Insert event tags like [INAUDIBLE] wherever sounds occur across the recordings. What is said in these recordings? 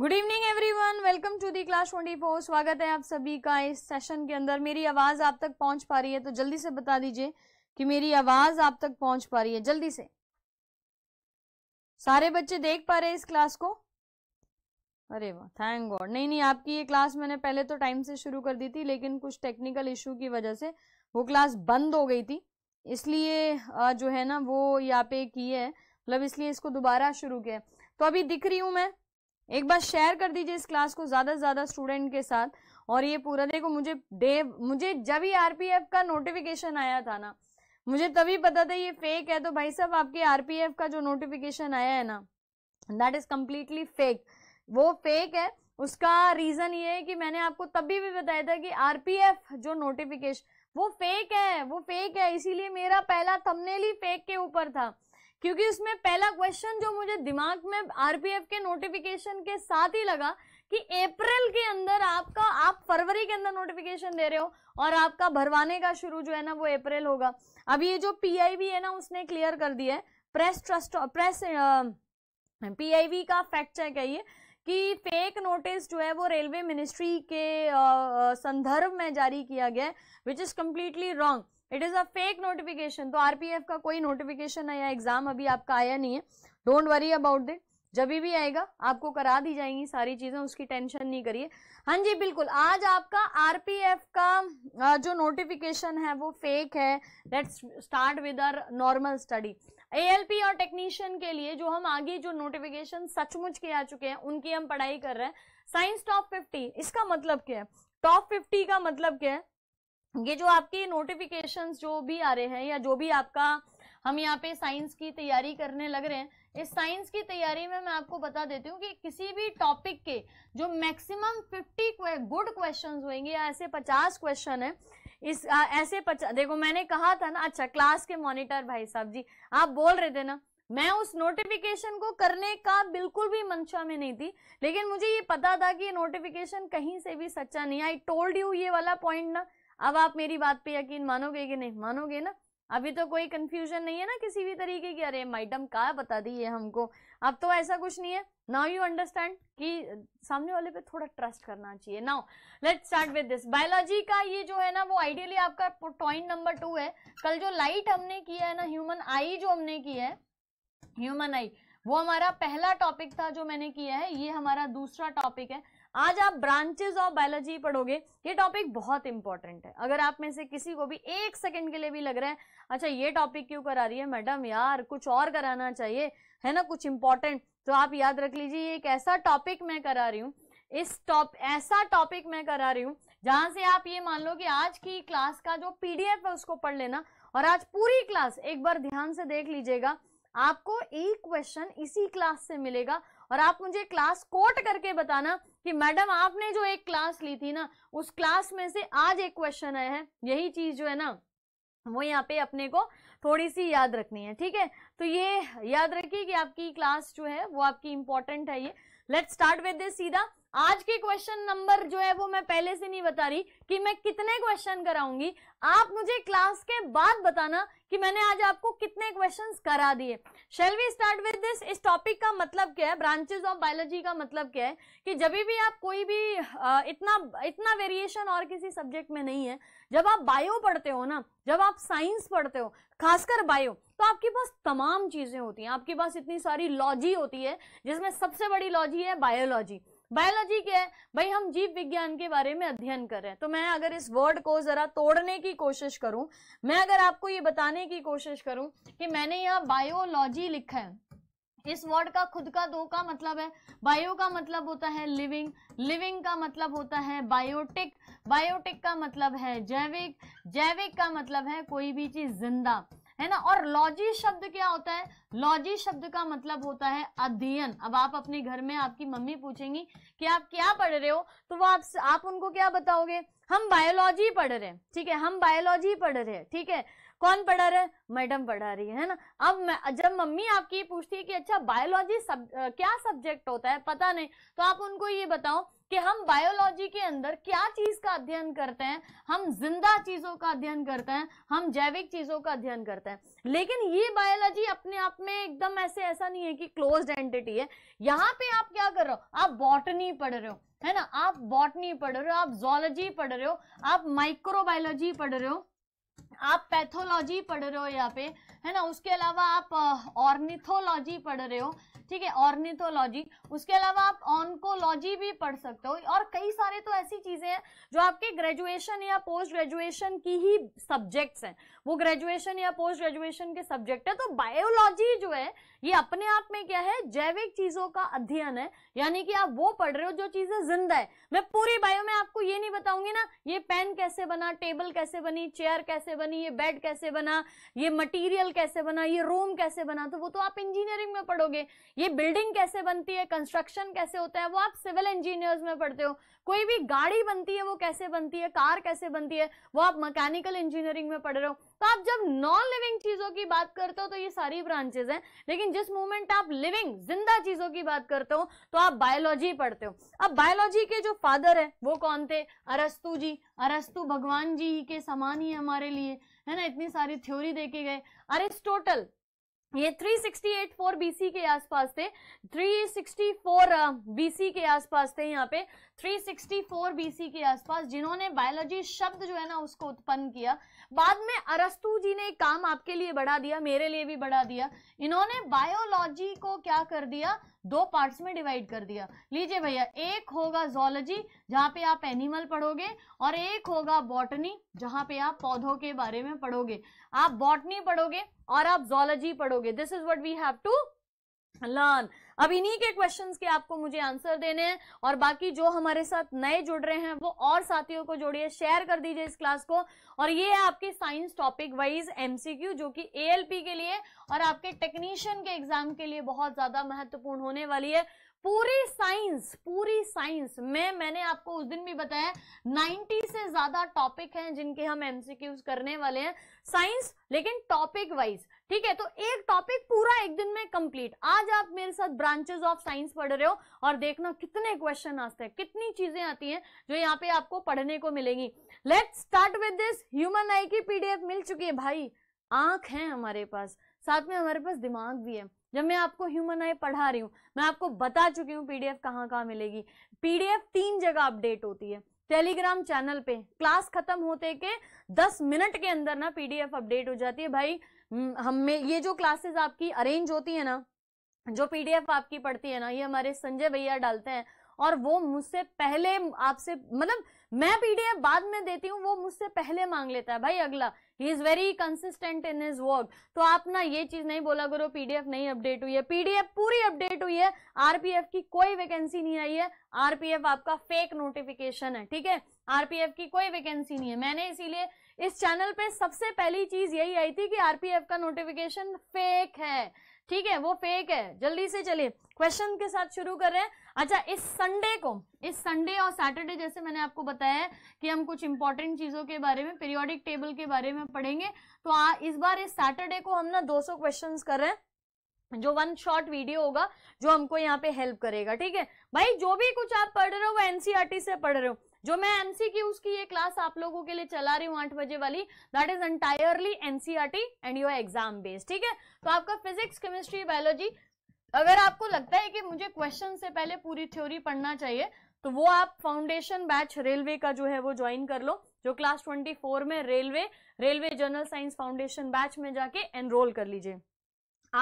Good evening everyone welcome to the class 24 स्वागत है आप सभी का इस सेशन के अंदर मेरी आवाज़ आप तक पहुंच पा रही है तो जल्दी से बता दीजिए कि मेरी आवाज़ आप तक पहुंच पा रही है जल्दी से सारे बच्चे देख पा रहे हैं इस क्लास को अरे वाह थैंक गॉड नहीं नहीं आपकी ये क्लास मैंने पहले तो टाइम से शुरू कर दी थी लेकिन कुछ टेक्निकल इशू की वजह से वो क्लास बंद हो गई थी इसलिए जो है ना वो यहाँ पे की है मतलब इसलिए इसको दोबारा शुरू किया तो अभी दिख रही हूँ मैं एक बार शेयर कर दीजिए इस क्लास को ज़्यादा से ज़्यादा स्टूडेंट के साथ और ये पूरा देखो मुझे डे मुझे जब ही आर का नोटिफिकेशन आया था ना मुझे तभी पता था ये फेक है तो भाई साहब आपके आर का जो नोटिफिकेशन आया है ना दैट इज़ कम्प्लीटली फेक वो फेक है उसका रीज़न ये है कि मैंने आपको तभी भी बताया था कि आर जो नोटिफिकेशन वो फेक है वो फेक है इसीलिए मेरा पहला थंबनेल ही फेक के ऊपर था क्योंकि उसमें पहला क्वेश्चन जो मुझे दिमाग में आरपीएफ के नोटिफिकेशन के साथ ही लगा कि अप्रैल के अंदर आपका आप फरवरी के अंदर नोटिफिकेशन दे रहे हो और आपका भरवाने का शुरू जो है ना वो अप्रैल होगा अब ये जो पीआईवी है ना उसने क्लियर कर दिया है प्रेस ट्रस्ट प्रेस पीआईवी का फैक्ट चेक है ये कि फेक नोटिस जो है वो रेलवे मिनिस्ट्री के संदर्भ में जारी किया गया है which is completely wrong it is a fake notification तो आरपीएफ का कोई नोटिफिकेशन है या एग्ज़ाम अभी आपका आया नहीं है डोंट वरी अबाउट दिट जब भी आएगा आपको करा दी जाएंगी सारी चीज़ें उसकी टेंशन नहीं करिए हाँ जी बिल्कुल आज आपका आरपीएफ का जो नोटिफिकेशन है वो फेक है let's start with our normal study ALP और टेक्नीशियन के लिए जो हम आगे जो नोटिफिकेशन सचमुच के आ चुके हैं उनकी हम पढ़ाई कर रहे हैं साइंस टॉप फिफ्टी इसका मतलब क्या है टॉप फिफ्टी का मतलब क्या है ये जो आपकी नोटिफिकेशंस जो भी आ रहे हैं या जो भी आपका हम यहाँ पे साइंस की तैयारी करने लग रहे हैं इस साइंस की तैयारी में मैं आपको बता देती हूँ कि किसी भी टॉपिक के जो मैक्सिमम 50 गुड क्वेश्चंस होंगे या ऐसे 50 क्वेश्चन है इस आ, ऐसे पचा देखो मैंने कहा था ना अच्छा क्लास के मॉनिटर भाई साहब जी आप बोल रहे थे ना मैं उस नोटिफिकेशन को करने का बिल्कुल भी मंशा में नहीं थी लेकिन मुझे ये पता था कि ये नोटिफिकेशन कहीं से भी सच्चा नहीं आई टोल्ड यू ये वाला पॉइंट ना अब आप मेरी बात पे यकीन मानोगे कि नहीं मानोगे ना अभी तो कोई कंफ्यूजन नहीं है ना किसी भी तरीके की अरे मैडम का बता दी है हमको अब तो ऐसा कुछ नहीं है नाउ यू अंडरस्टैंड कि सामने वाले पे थोड़ा ट्रस्ट करना चाहिए now let start with this biology का ये जो है ना वो आइडियली आपका पॉइंट नंबर टू है कल जो लाइट हमने किया है ना ह्यूमन आई जो हमने किया है ह्यूमन आई वो हमारा पहला टॉपिक था जो मैंने किया है ये हमारा दूसरा टॉपिक है आज आप ब्रांचेस ऑफ बायोलॉजी पढ़ोगे ये टॉपिक बहुत इंपॉर्टेंट है अगर आप में से किसी को भी एक सेकंड के लिए भी लग रहा है अच्छा ये टॉपिक क्यों करा रही है मैडम यार कुछ और कराना चाहिए है ना कुछ इंपॉर्टेंट तो आप याद रख लीजिए एक ऐसा टॉपिक मैं करा रही हूँ इस टॉप ऐसा टॉपिक मैं करा रही हूँ जहां से आप ये मान लो कि आज की क्लास का जो पीडीएफ है उसको पढ़ लेना और आज पूरी क्लास एक बार ध्यान से देख लीजिएगा आपको एक क्वेश्चन इसी क्लास से मिलेगा और आप मुझे क्लास कोट करके बताना कि मैडम आपने जो एक क्लास ली थी ना उस क्लास में से आज एक क्वेश्चन आया है यही चीज जो है ना वो यहाँ पे अपने को थोड़ी सी याद रखनी है ठीक है तो ये याद रखिए कि आपकी क्लास जो है वो आपकी इंपॉर्टेंट है ये लेट स्टार्ट विद दिस सीधा आज के क्वेश्चन नंबर जो है वो मैं पहले से नहीं बता रही कि मैं कितने क्वेश्चन कराऊंगी आप मुझे क्लास के बाद बताना कि मैंने आज आपको कितने क्वेश्चंस करा दिए shall we start with this इस टॉपिक का मतलब क्या है ब्रांचेस ऑफ बायोलॉजी का मतलब क्या है कि जब भी आप कोई भी इतना इतना वेरिएशन और किसी सब्जेक्ट में नहीं है जब आप बायो पढ़ते हो ना जब आप साइंस पढ़ते हो खासकर बायो तो आपके पास तमाम चीज़ें होती हैं आपके पास इतनी सारी लॉजी होती है जिसमें सबसे बड़ी लॉजी है बायोलॉजी बायोलॉजी क्या है भाई हम जीव विज्ञान के बारे में अध्ययन कर रहे हैं तो मैं अगर इस वर्ड को जरा तोड़ने की कोशिश करूं मैं अगर आपको ये बताने की कोशिश करूं कि मैंने यहाँ बायोलॉजी लिखा है इस वर्ड का खुद का दो का मतलब है बायो का मतलब होता है लिविंग लिविंग का मतलब होता है बायोटिक बायोटिक का मतलब है जैविक जैविक का मतलब है कोई भी चीज जिंदा है ना और लॉजी शब्द क्या होता है लॉजी शब्द का मतलब होता है अध्ययन अब आप अपने घर में आपकी मम्मी पूछेंगी कि आप क्या पढ़ रहे हो तो वो आप आप उनको क्या बताओगे हम बायोलॉजी पढ़ रहे हैं ठीक है हम बायोलॉजी पढ़ रहे हैं ठीक है कौन पढ़ा रहे मैडम पढ़ा रही है ना अब जब मम्मी आपकी पूछती है कि अच्छा बायोलॉजी सब क्या सब्जेक्ट होता है पता नहीं तो आप उनको ये बताओ कि हम बायोलॉजी के अंदर क्या चीज का अध्ययन करते हैं हम जिंदा चीजों का अध्ययन करते हैं हम जैविक चीजों का अध्ययन करते हैं लेकिन ये बायोलॉजी अपने आप में एकदम ऐसे ऐसा नहीं है कि क्लोज एंटिटी है यहाँ पे आप क्या कर रहे हो आप बॉटनी पढ़ रहे हो है ना आप बॉटनी पढ़ रहे हो आप जोलॉजी पढ़ रहे हो आप माइक्रोबायोलॉजी पढ़ रहे हो आप पैथोलॉजी पढ़ रहे हो यहाँ पे है ना उसके अलावा आप ऑर्निथोलॉजी पढ़ रहे हो ठीक है ऑर्निथोलॉजी उसके अलावा आप ऑनकोलॉजी भी पढ़ सकते हो और कई सारे तो ऐसी चीजें हैं जो आपके ग्रेजुएशन या पोस्ट ग्रेजुएशन की ही सब्जेक्ट्स हैं वो ग्रेजुएशन या पोस्ट ग्रेजुएशन के सब्जेक्ट है तो बायोलॉजी जो है ये अपने आप में क्या है जैविक चीजों का अध्ययन है यानी कि आप वो पढ़ रहे हो जो चीजें जिंदा है मैं पूरी बायो में आपको ये नहीं बताऊंगी ना ये पेन कैसे बना टेबल कैसे बनी चेयर कैसे बनी ये बेड कैसे बना ये मटेरियल कैसे बना ये रूम कैसे बना तो वो तो आप इंजीनियरिंग में पढ़ोगे ये बिल्डिंग कैसे बनती है कंस्ट्रक्शन कैसे होता है वो आप सिविल इंजीनियर्स में पढ़ते हो कोई भी गाड़ी बनती है वो कैसे बनती है कार कैसे बनती है वो आप मैकेनिकल इंजीनियरिंग में पढ़ रहे हो तो आप जब नॉन लिविंग चीजों की बात करते हो तो ये सारी ब्रांचेस हैं लेकिन जिस मोमेंट आप लिविंग जिंदा चीजों की बात करते हो तो आप बायोलॉजी पढ़ते हो अब बायोलॉजी के जो फादर है वो कौन थे अरस्तु जी अरस्तु भगवान जी के समान ही हमारे लिए है ना इतनी सारी थ्योरी देखी गए अरिस्टोटल ये 368 बीसी के आसपास थे 364 बीसी uh, के आसपास थे यहाँ पे 364 बीसी के आसपास जिन्होंने बायोलॉजी शब्द जो है ना उसको उत्पन्न किया बाद में अरस्तु जी ने काम आपके लिए बढ़ा दिया मेरे लिए भी बढ़ा दिया इन्होंने बायोलॉजी को क्या कर दिया दो पार्ट्स में डिवाइड कर दिया लीजिए भैया एक होगा जोलॉजी जहाँ पे आप एनिमल पढ़ोगे और एक होगा बॉटनी जहाँ पे आप पौधों के बारे में पढ़ोगे आप बॉटनी पढ़ोगे और आप जोलॉजी पढ़ोगे this is what we have to learn अब इन्हीं के क्वेश्चंस के आपको मुझे आंसर देने हैं और बाकी जो हमारे साथ नए जुड़ रहे हैं वो और साथियों को जोड़िए शेयर कर दीजिए इस क्लास को और ये है आपकी साइंस टॉपिक वाइज एमसीक्यू जो कि एएलपी के लिए और आपके टेक्नीशियन के एग्जाम के लिए बहुत ज्यादा महत्वपूर्ण होने वाली है पूरी साइंस पूरी साइंस में मैंने आपको उस दिन भी बताया 90 से ज्यादा टॉपिक हैं जिनके हम एमसीक्यूज करने वाले हैं साइंस लेकिन टॉपिक वाइज ठीक है तो एक टॉपिक पूरा एक दिन में कंप्लीट आज आप मेरे साथ ब्रांचेस ऑफ साइंस पढ़ रहे हो और देखना कितने क्वेश्चन आते हैं कितनी चीजें आती हैं जो यहाँ पे आपको पढ़ने को मिलेंगी let start with this human eye की पीडीएफ मिल चुकी है भाई आंख है हमारे पास साथ में हमारे पास दिमाग भी है जब मैं आपको ह्यूमन आई पढ़ा रही हूँ मैं आपको बता चुकी हूँ पीडीएफ कहाँ कहाँ मिलेगी पीडीएफ तीन जगह अपडेट होती है टेलीग्राम चैनल पे क्लास खत्म होते के 10 मिनट के अंदर ना पीडीएफ अपडेट हो जाती है भाई हमें हम्म, ये जो क्लासेस आपकी अरेंज होती है ना जो पीडीएफ आपकी पढ़ती है ना ये हमारे संजय भैया डालते हैं और वो मुझसे पहले आपसे मतलब मैं पीडीएफ बाद में देती हूँ वो मुझसे पहले मांग लेता है भाई अगला he is very consistent in his work तो आप ना ये चीज नहीं बोला करो पीडीएफ नहीं अपडेट हुई है पीडीएफ पूरी अपडेट हुई है आरपीएफ की कोई वैकेंसी नहीं आई है आरपीएफ आपका फेक नोटिफिकेशन है ठीक है आरपीएफ की कोई वैकेंसी नहीं है मैंने इसीलिए इस चैनल पे सबसे पहली चीज यही आई थी कि आरपीएफ का नोटिफिकेशन फेक है ठीक है वो फेक है जल्दी से चलिए क्वेश्चन के साथ शुरू कर रहे हैं अच्छा इस संडे को इस संडे और सैटरडे जैसे मैंने आपको बताया कि हम कुछ इंपॉर्टेंट चीजों के बारे में पीरियोडिक टेबल के बारे में पढ़ेंगे तो आ, इस बार इस सैटरडे को हम ना सौ क्वेश्चन कर रहे हैं जो वन शॉर्ट वीडियो होगा जो हमको यहाँ पे हेल्प करेगा ठीक है भाई जो भी कुछ आप पढ़ रहे हो वो एनसीआरटी e से पढ़ रहे हो जो मैं एमसीक्यूज की ये क्लास आप लोगों के लिए चला रही हूँ आठ बजे वाली that is entirely NCERT and your exam based ठीक है तो आपका फिजिक्स केमिस्ट्री बायोलॉजी अगर आपको लगता है कि मुझे क्वेश्चन से पहले पूरी थ्योरी पढ़ना चाहिए तो वो आप फाउंडेशन बैच रेलवे का जो है वो ज्वाइन कर लो जो क्लास 24 में railway railway general science foundation batch में जाके एनरोल कर लीजिए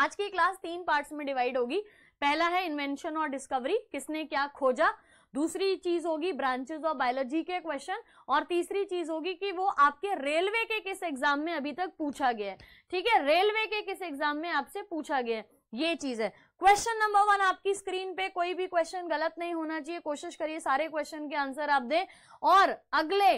आज की क्लास तीन पार्ट्स में डिवाइड होगी पहला है इन्वेंशन और डिस्कवरी किसने क्या खोजा दूसरी चीज होगी ब्रांचेस ऑफ बायोलॉजी के क्वेश्चन और तीसरी चीज होगी कि वो आपके रेलवे के किस एग्जाम में अभी तक पूछा गया है ठीक है रेलवे के किस एग्जाम में आपसे पूछा गया है ये चीज है क्वेश्चन नंबर वन आपकी स्क्रीन पे कोई भी क्वेश्चन गलत नहीं होना चाहिए कोशिश करिए सारे क्वेश्चन के आंसर आप दें और अगले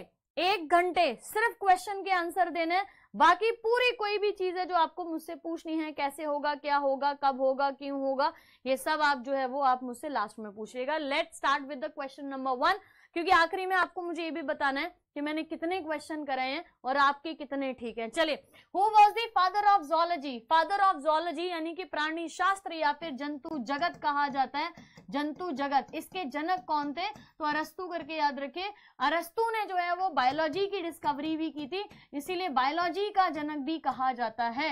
एक घंटे सिर्फ क्वेश्चन के आंसर देने बाकी पूरी कोई भी चीज है जो आपको मुझसे पूछनी है कैसे होगा क्या होगा कब होगा क्यों होगा ये सब आप जो है वो आप मुझसे लास्ट में पूछिएगा let start with the question number one क्योंकि आखिरी में आपको मुझे ये भी बताना है कि मैंने कितने क्वेश्चन कराए हैं और आपके कितने ठीक हैं चलिए who was the father of zoology father of zoology यानी कि प्राणी शास्त्र या फिर जंतु जगत कहा जाता है जंतु जगत इसके जनक कौन थे तो अरस्तु करके याद रखिए अरस्तु ने जो है वो बायोलॉजी की डिस्कवरी भी की थी इसीलिए बायोलॉजी का जनक भी कहा जाता है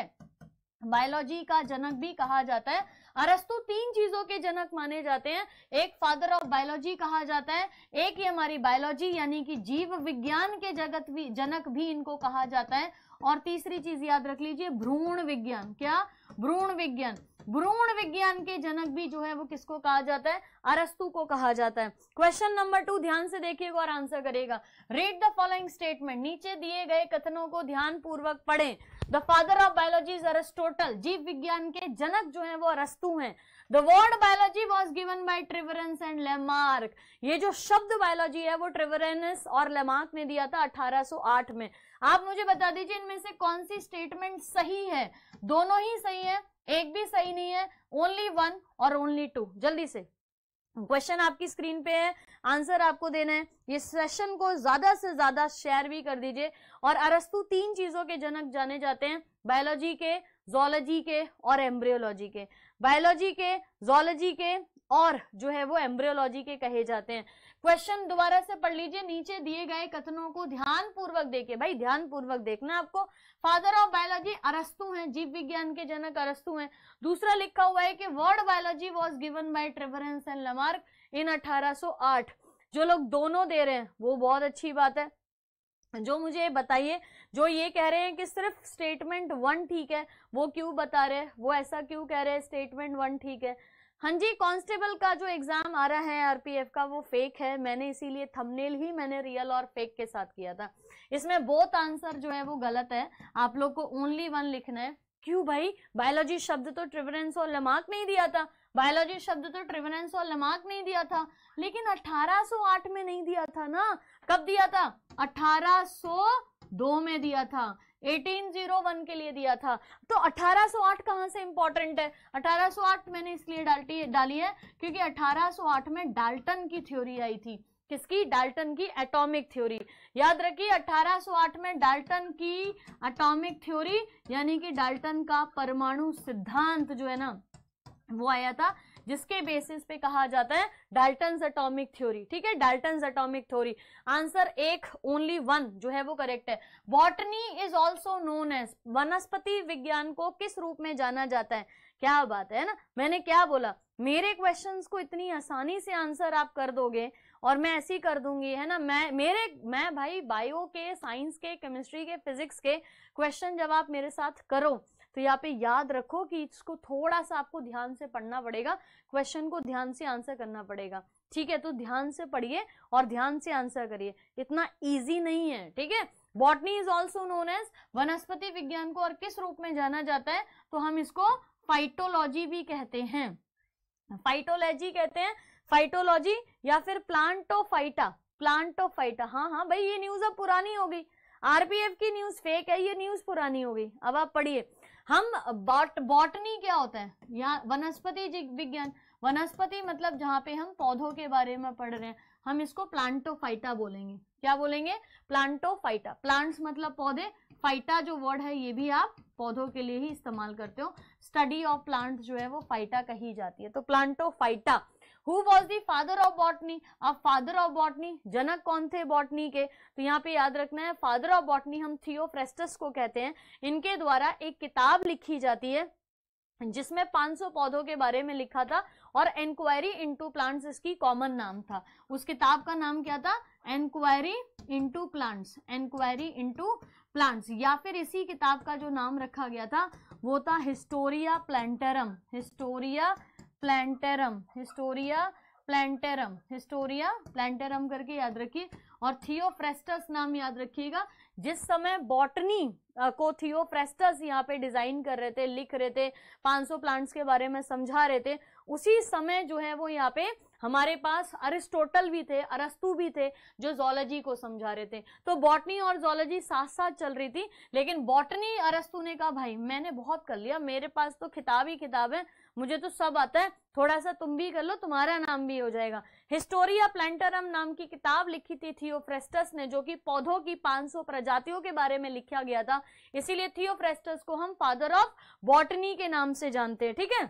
बायोलॉजी का जनक भी कहा जाता है अरस्तु तीन चीजों के जनक माने जाते हैं एक फादर ऑफ बायोलॉजी कहा जाता है एक ये हमारी बायोलॉजी यानी कि जीव विज्ञान के जगत भी जनक भी इनको कहा जाता है और तीसरी चीज याद रख लीजिए भ्रूण विज्ञान क्या भ्रूण विज्ञान भ्रूण विज्ञान के जनक भी जो है वो किसको कहा जाता है अरस्तु को कहा जाता है क्वेश्चन नंबर टू ध्यान से देखिएगा और आंसर करेगा रीड द फॉलोइंग स्टेटमेंट नीचे दिए गए कथनों को ध्यान पूर्वक पढ़े the father of biology Aristotle जीव विज्ञान के जनक जो है वो अरस्तु हैं the word biology was given by Treviranus and Lamarck ये जो शब्द बायोलॉजी है वो ट्रिवरेंस और लेमार्क ने दिया था अठारह में आप मुझे बता दीजिए इनमें से कौन सी स्टेटमेंट सही है दोनों ही सही है एक भी सही नहीं है ओनली वन और ओनली टू जल्दी से क्वेश्चन आपकी स्क्रीन पे है आंसर आपको देना है ये सेशन को ज्यादा से ज्यादा शेयर भी कर दीजिए और अरस्तु तीन चीजों के जनक जाने जाते हैं बायोलॉजी के जोलॉजी के और एम्ब्रियोलॉजी के बायोलॉजी के जोलॉजी के और जो है वो एम्ब्रियोलॉजी के कहे जाते हैं क्वेश्चन दोबारा से पढ़ लीजिए नीचे दिए गए कथनों को ध्यान पूर्वक देखिए भाई ध्यान पूर्वक देखना आपको फादर ऑफ बायोलॉजी अरस्तु हैं जीव विज्ञान के जनक अरस्तु हैं दूसरा लिखा हुआ है कि word biology was given by Treviranus and Lamarck in 1808 जो लोग दोनों दे रहे हैं वो बहुत अच्छी बात है जो मुझे बताइए जो ये कह रहे हैं कि सिर्फ स्टेटमेंट वन ठीक है वो क्यों बता रहे हैं वो ऐसा क्यों कह रहे हैं स्टेटमेंट वन ठीक है हाँ जी कांस्टेबल का जो एग्जाम आ रहा है आरपीएफ का वो फेक है मैंने इसीलिए थंबनेल ही मैंने रियल और फेक के साथ किया था इसमें बहुत आंसर जो है वो गलत है आप लोग को ओनली वन लिखना है क्यों भाई बायोलॉजी शब्द तो ट्रिवरेंस और लमाक नहीं दिया था बायोलॉजी शब्द तो ट्रिवरेंस और लमाक नहीं दिया था लेकिन 1808 में नहीं दिया था ना कब दिया था 1802 में दिया था 1801 के लिए दिया था तो 1808 कहां से इंपॉर्टेंट है 1808 मैंने इसलिए डालती डाली है क्योंकि 1808 में डाल्टन की थ्योरी आई थी किसकी डाल्टन की एटॉमिक थ्योरी याद रखिए 1808 में डाल्टन की एटॉमिक थ्योरी यानी कि डाल्टन का परमाणु सिद्धांत जो है ना वो आया था जिसके बेसिस पे कहा जाता है डाल्टन अटोमिक थ्योरी ठीक है डाल्टन अटोमिक थ्योरी आंसर एक ओनली वन जो है वो करेक्ट है botany is also known as वनस्पति विज्ञान को किस रूप में जाना जाता है क्या बात है ना मैंने क्या बोला मेरे क्वेश्चंस को इतनी आसानी से आंसर आप कर दोगे और मैं ऐसी कर दूंगी है ना मैं मेरे मैं भाई बायो के साइंस के केमिस्ट्री के फिजिक्स के क्वेश्चन जब आप मेरे साथ करो तो यहाँ पे याद रखो कि इसको थोड़ा सा आपको ध्यान से पढ़ना पड़ेगा क्वेश्चन को ध्यान से आंसर करना पड़ेगा ठीक है तो ध्यान से पढ़िए और ध्यान से आंसर करिए इतना ईजी नहीं है ठीक है botany is also known as वनस्पति विज्ञान को और किस रूप में जाना जाता है तो हम इसको फाइटोलॉजी भी कहते हैं फाइटोलॉजी कहते हैं फाइटोलॉजी या फिर प्लांटोफाइटा प्लांटोफाइटा हाँ हाँ भाई ये न्यूज अब पुरानी हो गई आरपीएफ की न्यूज फेक है ये न्यूज पुरानी हो गई अब आप पढ़िए हम बॉट बॉटनी क्या होता है यहाँ वनस्पति विज्ञान वनस्पति मतलब जहाँ पे हम पौधों के बारे में पढ़ रहे हैं हम इसको प्लांटोफाइटा बोलेंगे क्या बोलेंगे प्लांटोफाइटा प्लांट्स मतलब पौधे फाइटा जो वर्ड है ये भी आप पौधों के लिए ही इस्तेमाल करते हो स्टडी ऑफ प्लांट जो है वो फाइटा कही जाती है तो प्लांटोफाइटा who was the father of botany अब फादर ऑफ बॉटनी जनक कौन थे बॉटनी के तो यहाँ पे याद रखना है फादर ऑफ बॉटनी हम थियोफ्रेस्टस को कहते हैं इनके द्वारा एक किताब लिखी जाती है जिसमें 500 पौधों के बारे में लिखा था और एनक्वायरी इनटू प्लांट्स इसकी कॉमन नाम था उस किताब का नाम क्या था enquiry into plants enquiry into plants या फिर इसी किताब का जो नाम रखा गया था वो था Historia Plantarum Historia Plantarum Historia Plantarum Historia Plantarum करके याद रखिए और थियोफ्रेस्टस नाम याद रखिएगा जिस समय बॉटनी को थियोफ्रेस्टस यहाँ पे डिजाइन कर रहे थे लिख रहे थे 500 प्लांट्स के बारे में समझा रहे थे उसी समय जो है वो यहाँ पे हमारे पास अरिस्टोटल भी थे अरस्तु भी थे जो जोलॉजी को समझा रहे थे तो बॉटनी और जोलॉजी साथ साथ चल रही थी लेकिन बॉटनी अरस्तु ने कहा भाई मैंने बहुत कर लिया मेरे पास तो खिताब ही किताब है मुझे तो सब आता है थोड़ा सा तुम भी कर लो तुम्हारा नाम भी हो जाएगा हिस्टोरिया प्लांटरम नाम की किताब लिखी थी थियोफ्रेस्टस ने जो कि पौधों की 500 प्रजातियों के बारे में लिखा गया था इसीलिए थियोफ्रेस्टस को हम फादर ऑफ बॉटनी के नाम से जानते हैं ठीक है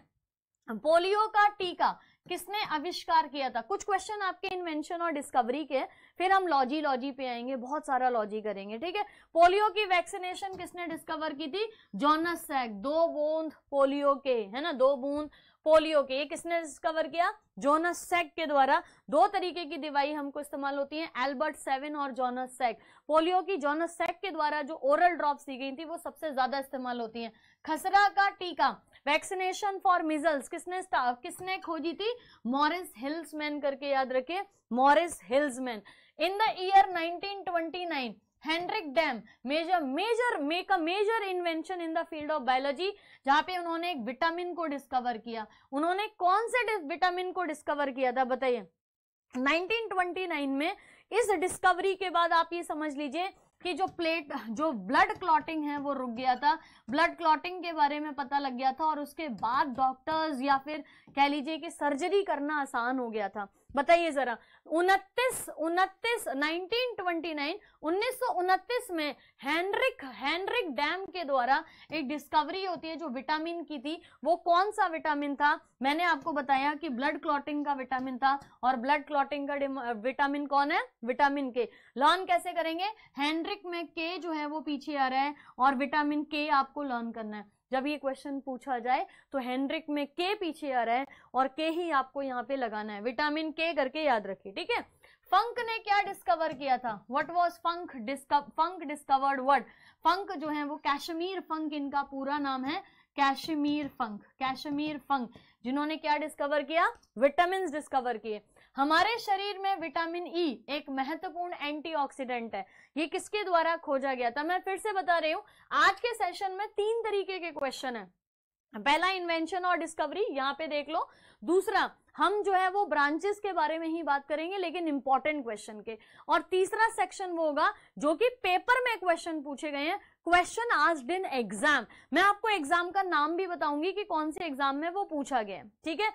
पोलियो का टीका किसने आविष्कार किया था कुछ क्वेश्चन आपके इन्वेंशन और डिस्कवरी के फिर हम लॉजी लॉजी पे आएंगे बहुत सारा लॉजी करेंगे ठीक है पोलियो की वैक्सीनेशन किसने डिस्कवर की थी जॉनस सैक दो बूंद पोलियो के है ना दो बूंद पोलियो के ये किसने डिस्कवर किया जोनस सेक के द्वारा दो तरीके की दवाई हमको इस्तेमाल होती है एल्बर्ट सेवन और जोनस सेक पोलियो की जोनस सेक के द्वारा जो ओरल ड्रॉप्स दी गई थी वो सबसे ज्यादा इस्तेमाल होती हैं खसरा का टीका वैक्सीनेशन फॉर मिजल्स किसने किसने खोजी थी मॉरिस हिल्समैन करके याद रखिए Maurice Hilleman in the year 1929 Henrik Dam major major make a major invention in the field of biology जहां पे उन्होंने एक विटामिन को डिस्कवर किया उन्होंने कौन से विटामिन को डिस्कवर किया था बताइए 1929 में इस डिस्कवरी के बाद आप ये समझ लीजिए कि जो प्लेट जो ब्लड क्लॉटिंग है वो रुक गया था ब्लड क्लॉटिंग के बारे में पता लग गया था और उसके बाद डॉक्टर्स या फिर कह लीजिए कि सर्जरी करना आसान हो गया था बताइए जरा उनतीस उनतीस नाइनटीन ट्वेंटी 1929 1929 में हैनरिक हैनरिक डैम के द्वारा एक डिस्कवरी होती है जो विटामिन की थी वो कौन सा विटामिन था मैंने आपको बताया कि ब्लड क्लॉटिंग का विटामिन था और ब्लड क्लॉटिंग का विटामिन कौन है विटामिन के लर्न कैसे करेंगे हैनरिक में के जो है वो पीछे आ रहा है और विटामिन के आपको लर्न करना है जब ये क्वेश्चन पूछा जाए तो हेनरिक में के पीछे आ रहा है और के ही आपको यहाँ पे लगाना है विटामिन के करके याद रखिए ठीक है फंक ने क्या डिस्कवर किया था what was Funk Funk discovered what Funk जो है वो कैशमीर फंक इनका पूरा नाम है कैशमीर फंक कैशमीर फंक जिन्होंने क्या डिस्कवर किया विटामिन डिस्कवर किए हमारे शरीर में विटामिन ई e, एक महत्वपूर्ण एंटीऑक्सीडेंट है ये किसके द्वारा खोजा गया था मैं फिर से बता रही हूँ आज के सेशन में तीन तरीके के क्वेश्चन है पहला इन्वेंशन और डिस्कवरी यहाँ पे देख लो दूसरा हम जो है वो ब्रांचेस के बारे में ही बात करेंगे लेकिन इंपॉर्टेंट क्वेश्चन के और तीसरा सेक्शन वो होगा जो कि पेपर में क्वेश्चन पूछे गए हैं क्वेश्चन आज इन एग्जाम मैं आपको एग्जाम का नाम भी बताऊंगी कि कौन से एग्जाम में वो पूछा गया है ठीक है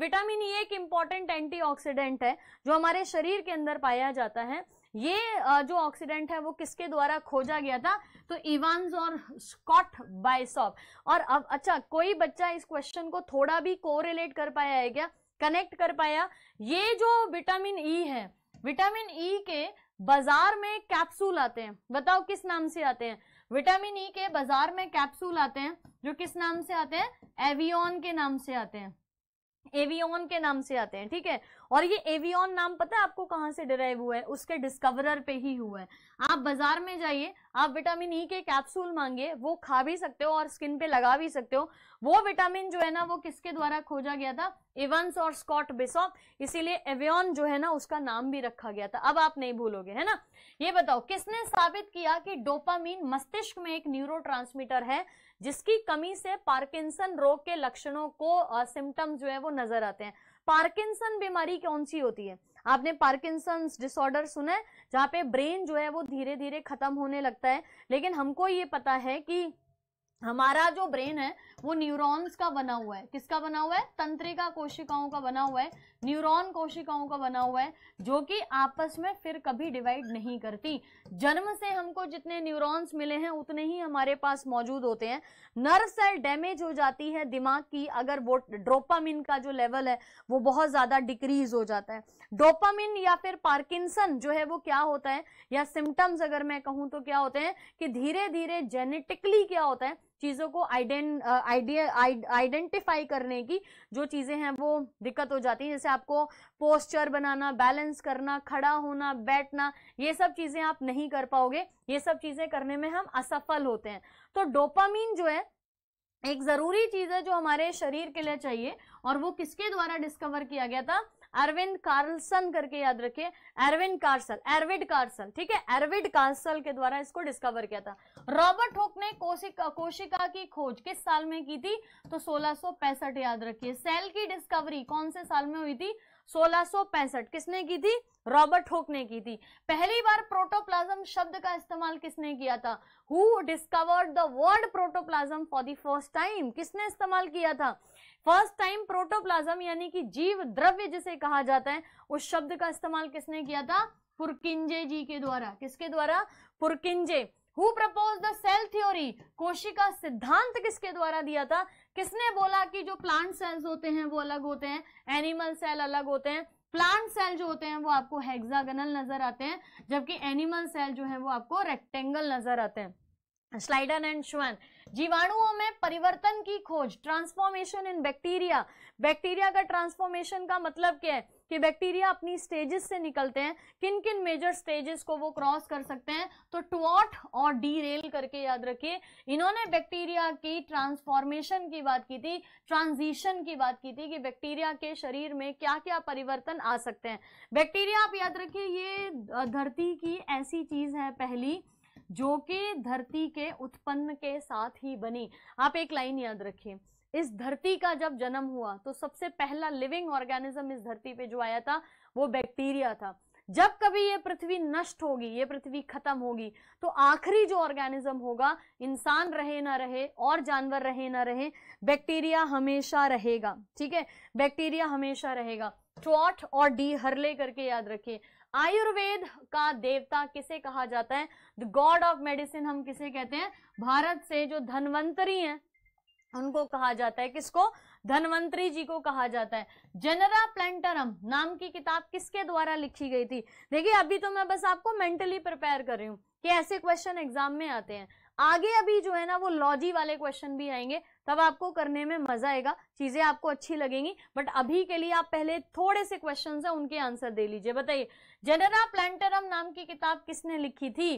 विटामिन ई e एक इंपॉर्टेंट एंटीऑक्सीडेंट है जो हमारे शरीर के अंदर पाया जाता है ये जो ऑक्सीडेंट है वो किसके द्वारा खोजा गया था तो इवान्स और स्कॉट बाइसॉप और अब अच्छा कोई बच्चा इस क्वेश्चन को थोड़ा भी कोरिलेट कर पाया है क्या कनेक्ट कर पाया ये जो विटामिन ई e है विटामिन ई e के बाजार में कैप्सूल आते हैं बताओ किस नाम से आते हैं विटामिन ई e के बाजार में कैप्सूल आते हैं जो किस नाम से आते हैं एवियन के नाम से आते हैं एवियन के नाम से आते हैं ठीक है और ये एवियन नाम पता है आपको कहाँ से डिराइव हुआ है उसके डिस्कवरर पे ही हुआ है आप बाजार में जाइए आप विटामिन ई e के कैप्सूल मांगिए वो खा भी सकते हो और स्किन पे लगा भी सकते हो वो विटामिन जो है ना वो किसके द्वारा खोजा गया था इवंस और स्कॉट बिसॉप इसीलिए एवियन जो है ना उसका नाम भी रखा गया था अब आप नहीं भूलोगे है ना ये बताओ किसने साबित किया कि डोपामीन मस्तिष्क में एक न्यूरो है जिसकी कमी से पार्किसन रोग के लक्षणों को सिम्टम जो है वो नजर आते हैं पार्किंसन बीमारी कौन सी होती है आपने पार्किंसन डिसऑर्डर सुना है जहाँ पे ब्रेन जो है वो धीरे धीरे खत्म होने लगता है लेकिन हमको ये पता है कि हमारा जो ब्रेन है वो न्यूरॉन्स का बना हुआ है किसका बना हुआ है तंत्रिका कोशिकाओं का बना हुआ है न्यूरॉन कोशिकाओं का बना हुआ है जो कि आपस में फिर कभी डिवाइड नहीं करती जन्म से हमको जितने न्यूरॉन्स मिले हैं उतने ही हमारे पास मौजूद होते हैं नर्व सेल डैमेज हो जाती है दिमाग की अगर वो ड्रोपामिन का जो लेवल है वो बहुत ज़्यादा डिक्रीज हो जाता है डोपामिन या फिर पार्किंसन जो है वो क्या होता है या सिम्टम्स अगर मैं कहूँ तो क्या होते हैं कि धीरे धीरे जेनेटिकली क्या होता है चीज़ों को आइडें आइडेंटिफाई करने की जो चीज़ें हैं वो दिक्कत हो जाती हैं जैसे आपको पोस्चर बनाना बैलेंस करना खड़ा होना बैठना ये सब चीज़ें आप नहीं कर पाओगे ये सब चीज़ें करने में हम असफल होते हैं तो डोपामीन जो है एक ज़रूरी चीज़ है जो हमारे शरीर के लिए चाहिए और वो किसके द्वारा डिस्कवर किया गया था अरविंद कार्लसन करके याद रखिए अरविंद कार्सल एरविड कार्सल ठीक है एरविड कार्सल के द्वारा इसको डिस्कवर किया था रॉबर्ट होक ने कोशिका कोशिका की खोज किस साल में की थी तो सोलह याद रखिए सेल की डिस्कवरी कौन से साल में हुई थी 1665 किसने की थी रॉबर्ट होक ने की थी पहली बार प्रोटोप्लाज्म शब्द का इस्तेमाल किसने किया था who discovered the word protoplasm for the first time किसने इस्तेमाल किया था फर्स्ट टाइम प्रोटोप्लाज्म यानी कि जीव द्रव्य जिसे कहा जाता है उस शब्द का इस्तेमाल किसने किया था पुरकिंजे जी के द्वारा किसके द्वारा Purkinje who propose the cell theory कोशिका सिद्धांत किसके द्वारा दिया था किसने बोला कि जो प्लांट सेल्स होते हैं वो अलग होते हैं एनिमल सेल अलग होते हैं प्लांट सेल जो होते हैं वो आपको हेक्सागनल नजर आते हैं जबकि एनिमल सेल जो है वो आपको रेक्टेंगल नजर आते हैं स्लाइडन एंड श्वन जीवाणुओं में परिवर्तन की खोज ट्रांसफॉर्मेशन इन बैक्टीरिया बैक्टीरिया का ट्रांसफॉर्मेशन का मतलब क्या है कि बैक्टीरिया अपनी स्टेजेस से निकलते हैं किन किन मेजर स्टेजेस को वो क्रॉस कर सकते हैं तो ट्वॉट और डी रेल करके याद रखिए इन्होंने बैक्टीरिया की ट्रांसफॉर्मेशन की बात की थी ट्रांजिशन की बात की थी कि बैक्टीरिया के शरीर में क्या क्या परिवर्तन आ सकते हैं बैक्टीरिया आप याद रखिए ये धरती की ऐसी चीज है पहली जो कि धरती के उत्पन्न के साथ ही बनी आप एक लाइन याद रखिए इस धरती का जब जन्म हुआ तो सबसे पहला लिविंग ऑर्गेनिज्म इस धरती पे जो आया था वो बैक्टीरिया था जब कभी ये पृथ्वी नष्ट होगी ये पृथ्वी खत्म होगी तो आखिरी जो ऑर्गेनिज्म होगा इंसान रहे ना रहे और जानवर रहे ना रहे बैक्टीरिया हमेशा रहेगा ठीक है बैक्टीरिया हमेशा रहेगा ट्रॉट और डी हरले करके याद रखिए आयुर्वेद का देवता किसे कहा जाता है द गॉड ऑफ मेडिसिन हम किसे कहते हैं भारत से जो धनवंतरी हैं उनको कहा जाता है किसको धनवंतरी जी को कहा जाता है जनरा प्लेंटरम नाम की किताब किसके द्वारा लिखी गई थी देखिए अभी तो मैं बस आपको मेंटली प्रिपेयर कर रही हूँ कि ऐसे क्वेश्चन एग्जाम में आते हैं आगे अभी जो है ना वो लॉजी वाले क्वेश्चन भी आएंगे तब आपको करने में मजा आएगा चीजें आपको अच्छी लगेंगी बट अभी के लिए आप पहले थोड़े से क्वेश्चन है उनके आंसर दे लीजिए बताइए जनरा प्लेंटरम नाम की किताब किसने लिखी थी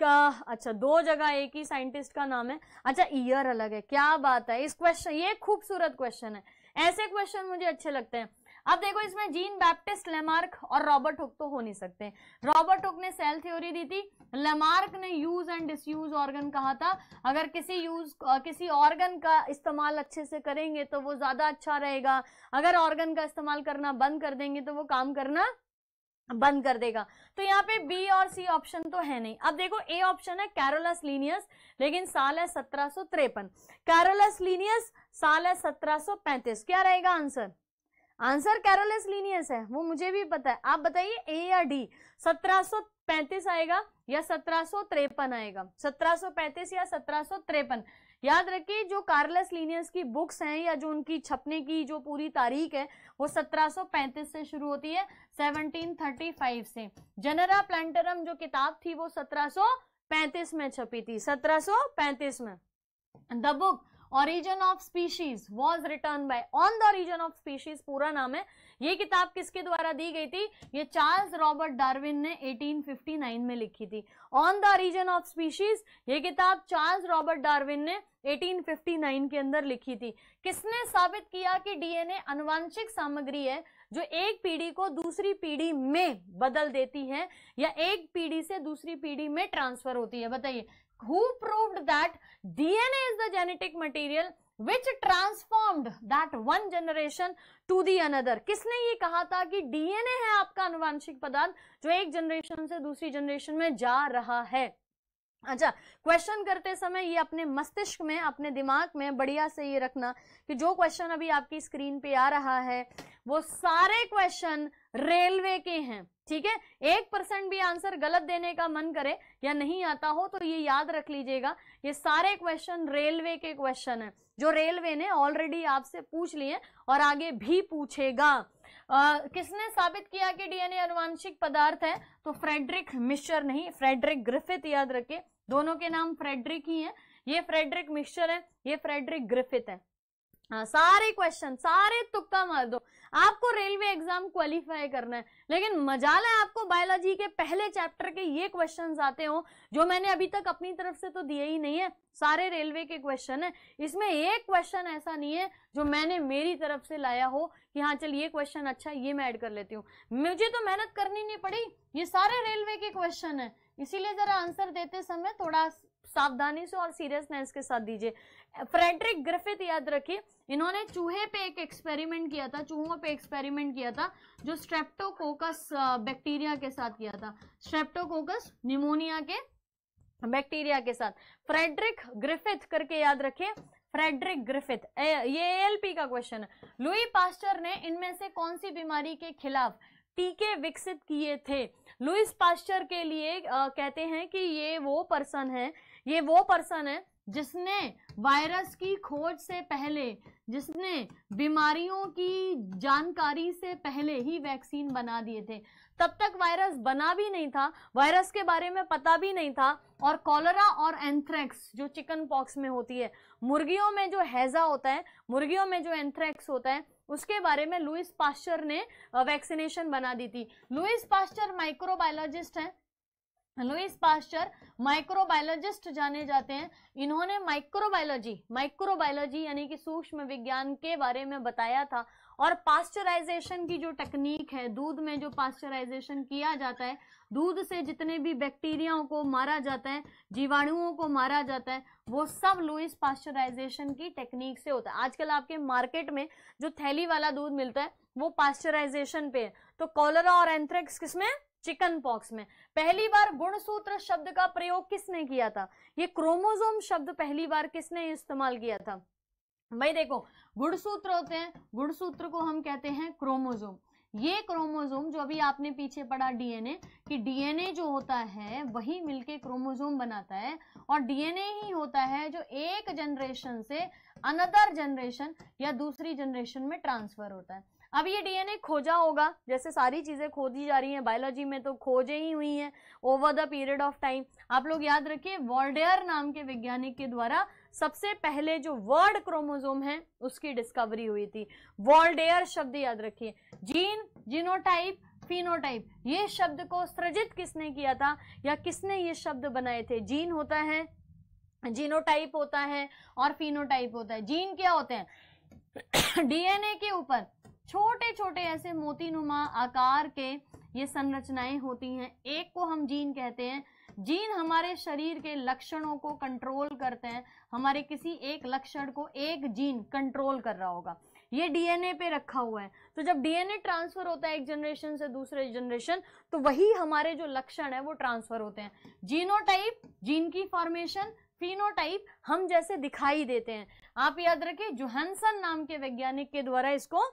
का अच्छा दो जगह एक ही साइंटिस्ट का नाम है अच्छा ईयर अलग है क्या बात है इस क्वेश्चन ये खूबसूरत क्वेश्चन है ऐसे क्वेश्चन मुझे अच्छे लगते हैं अब देखो इसमें जीन बैप्टिस्ट लेमार्क और रॉबर्ट हुक तो हो नहीं सकते रॉबर्ट हुक ने सेल थ्योरी दी थी लेमार्क ने यूज एंड डिसयूज ऑर्गन कहा था अगर किसी यूज किसी ऑर्गन का इस्तेमाल अच्छे से करेंगे तो वो ज्यादा अच्छा रहेगा अगर ऑर्गन का इस्तेमाल करना बंद कर देंगे तो वो काम करना बंद कर देगा तो यहाँ पे बी और सी ऑप्शन तो है नहीं अब देखो ए ऑप्शन है कैरोलस लीनियस लेकिन साल है सत्रह सो त्रेपन कैरोलस लीनियस साल है सत्रह सो पैंतीस क्या रहेगा आंसर आंसर कैरोलस लीनियस है वो मुझे भी पता है आप बताइए ए या डी सत्रह सो पैंतीस आएगा या सत्रह सो त्रेपन आएगा सत्रह सो पैंतीस या सत्रह सो त्रेपन याद रखिए जो कार्लस लीनियस की बुक्स हैं या जो उनकी छपने की जो पूरी तारीख है वो 1735 से शुरू होती है 1735 से जनरा प्लांटरम जो किताब थी वो 1735 में छपी थी 1735 में the book origin of species was written by on the origin of species पूरा नाम है ये किताब किसके द्वारा दी गई थी ये चार्ल्स रॉबर्ट डार्विन ने 1859 में लिखी थी on the origin of species ये किताब चार्ल्स रॉबर्ट डार्विन ने 1859 के अंदर लिखी थी किसने साबित किया कि डीएनए अनुवांशिक सामग्री है जो एक पीढ़ी को दूसरी पीढ़ी में बदल देती है या एक पीढ़ी से दूसरी पीढ़ी में ट्रांसफर होती है बताइए who proved that DNA is the genetic material which transformed that one generation to the another. kisne ye kaha tha ki DNA hai aapka anuvanshik padarth jo ek generation se dusri generation mein ja raha hai अच्छा question करते समय ये अपने मस्तिष्क में अपने दिमाग में बढ़िया से ये रखना कि जो क्वेश्चन अभी आपकी स्क्रीन पे आ रहा है वो सारे क्वेश्चन रेलवे के हैं ठीक है एक परसेंट भी आंसर गलत देने का मन करे या नहीं आता हो तो ये याद रख लीजिएगा ये सारे क्वेश्चन रेलवे के क्वेश्चन है जो रेलवे ने ऑलरेडी आपसे पूछ लिए और आगे भी पूछेगा आ, किसने साबित किया कि डीएनए अनुवांशिक पदार्थ है तो फ्रेडरिक मिश्र नहीं फ्रेडरिक ग्रिफिथ याद रखे दोनों के नाम फ्रेडरिक ही हैं ये फ्रेडरिक मिश्र है ये फ्रेडरिक ग्रिफिथ है हाँ सारे क्वेश्चन सारे तुक्का मार दो आपको रेलवे एग्जाम क्वालिफाई करना है लेकिन मजा है आपको बायोलॉजी के पहले चैप्टर के ये क्वेश्चन आते हो जो मैंने अभी तक अपनी तरफ से तो दिए ही नहीं है सारे रेलवे के क्वेश्चन है इसमें एक क्वेश्चन ऐसा नहीं है जो मैंने मेरी तरफ से लाया हो कि हाँ चल ये क्वेश्चन अच्छा ये मैं ऐड कर लेती हूँ मुझे तो मेहनत करनी नहीं पड़ी ये सारे रेलवे के क्वेश्चन है इसीलिए जरा आंसर देते समय थोड़ा सावधानी से और सीरियसनेस के साथ दीजिए फ्रेडरिक ग्रिफिथ याद रखिए इन्होंने चूहे पे एक एक्सपेरिमेंट किया था चूहों पे एक्सपेरिमेंट किया था जो स्ट्रेप्टोकोकस बैक्टीरिया के साथ किया था स्ट्रेप्टोकोकस निमोनिया के बैक्टीरिया के साथ फ्रेडरिक ग्रिफिथ करके याद रखिए फ्रेडरिक ग्रिफिथ ये एएलपी का क्वेश्चन है लुई पास्टर ने इनमें से कौन सी बीमारी के खिलाफ टीके विकसित किए थे लुइस पास्टर के लिए आ, कहते हैं कि ये वो पर्सन है ये वो पर्सन है जिसने वायरस की खोज से पहले जिसने बीमारियों की जानकारी से पहले ही वैक्सीन बना दिए थे तब तक वायरस बना भी नहीं था वायरस के बारे में पता भी नहीं था और कॉलरा और एंथ्रेक्स जो चिकन पॉक्स में होती है मुर्गियों में जो हैज़ा होता है मुर्गियों में जो एंथ्रेक्स होता है उसके बारे में लुइस पास्चर ने वैक्सीनेशन बना दी थी लुइस पास्चर माइक्रोबायोलॉजिस्ट है लुइस पास्चर माइक्रोबायोलॉजिस्ट जाने जाते हैं इन्होंने माइक्रोबायोलॉजी माइक्रोबायोलॉजी यानी कि सूक्ष्म विज्ञान के बारे में बताया था और पास्चराइजेशन की जो टेक्निक है दूध में जो पास्चराइजेशन किया जाता है दूध से जितने भी बैक्टीरियाओं को मारा जाता है जीवाणुओं को मारा जाता है वो सब लुइस पास्चराइजेशन की टेक्निक से होता है आजकल आपके मार्केट में जो थैली वाला दूध मिलता है वो पास्चराइजेशन पे है तो कॉलरा और एंथ्रेक्स किसमें चिकन पॉक्स में पहली बार गुणसूत्र शब्द का प्रयोग किसने किया था ये क्रोमोजोम शब्द पहली बार किसने इस्तेमाल किया था भाई देखो गुणसूत्र होते हैं गुणसूत्र को हम कहते हैं क्रोमोजोम ये क्रोमोजोम जो अभी आपने पीछे पढ़ा डीएनए कि डीएनए जो होता है वही मिलके क्रोमोजोम बनाता है और डीएनए ही होता है जो एक जनरेशन से अनदर जनरेशन या दूसरी जनरेशन में ट्रांसफर होता है अब ये डीएनए खोजा होगा जैसे सारी चीज़ें खोजी जा रही हैं बायोलॉजी में तो खोजे ही हुई हैं over the period of time आप लोग याद रखिए वॉल्डेयर नाम के वैज्ञानिक के द्वारा सबसे पहले जो वर्ड क्रोमोजोम है उसकी डिस्कवरी हुई थी वॉल्डेयर शब्द याद रखिए जीन जीनोटाइप फिनोटाइप ये शब्द को सृजित किसने किया था या किसने ये शब्द बनाए थे जीन होता है जीनोटाइप होता है और फिनोटाइप होता है जीन क्या होते हैं डीएनए [COUGHS] के ऊपर छोटे छोटे ऐसे मोतीनुमा आकार के ये संरचनाएं होती हैं एक को हम जीन कहते हैं जीन हमारे शरीर के लक्षणों को कंट्रोल करते हैं हमारे किसी एक लक्षण को एक जीन कंट्रोल कर रहा होगा ये डीएनए पे रखा हुआ है तो जब डीएनए ट्रांसफर होता है एक जनरेशन से दूसरे जनरेशन तो वही हमारे जो लक्षण है वो ट्रांसफर होते हैं जीनोटाइप जीन की फॉर्मेशन फिनोटाइप हम जैसे दिखाई देते हैं आप याद रखें जोहसन नाम के वैज्ञानिक के द्वारा इसको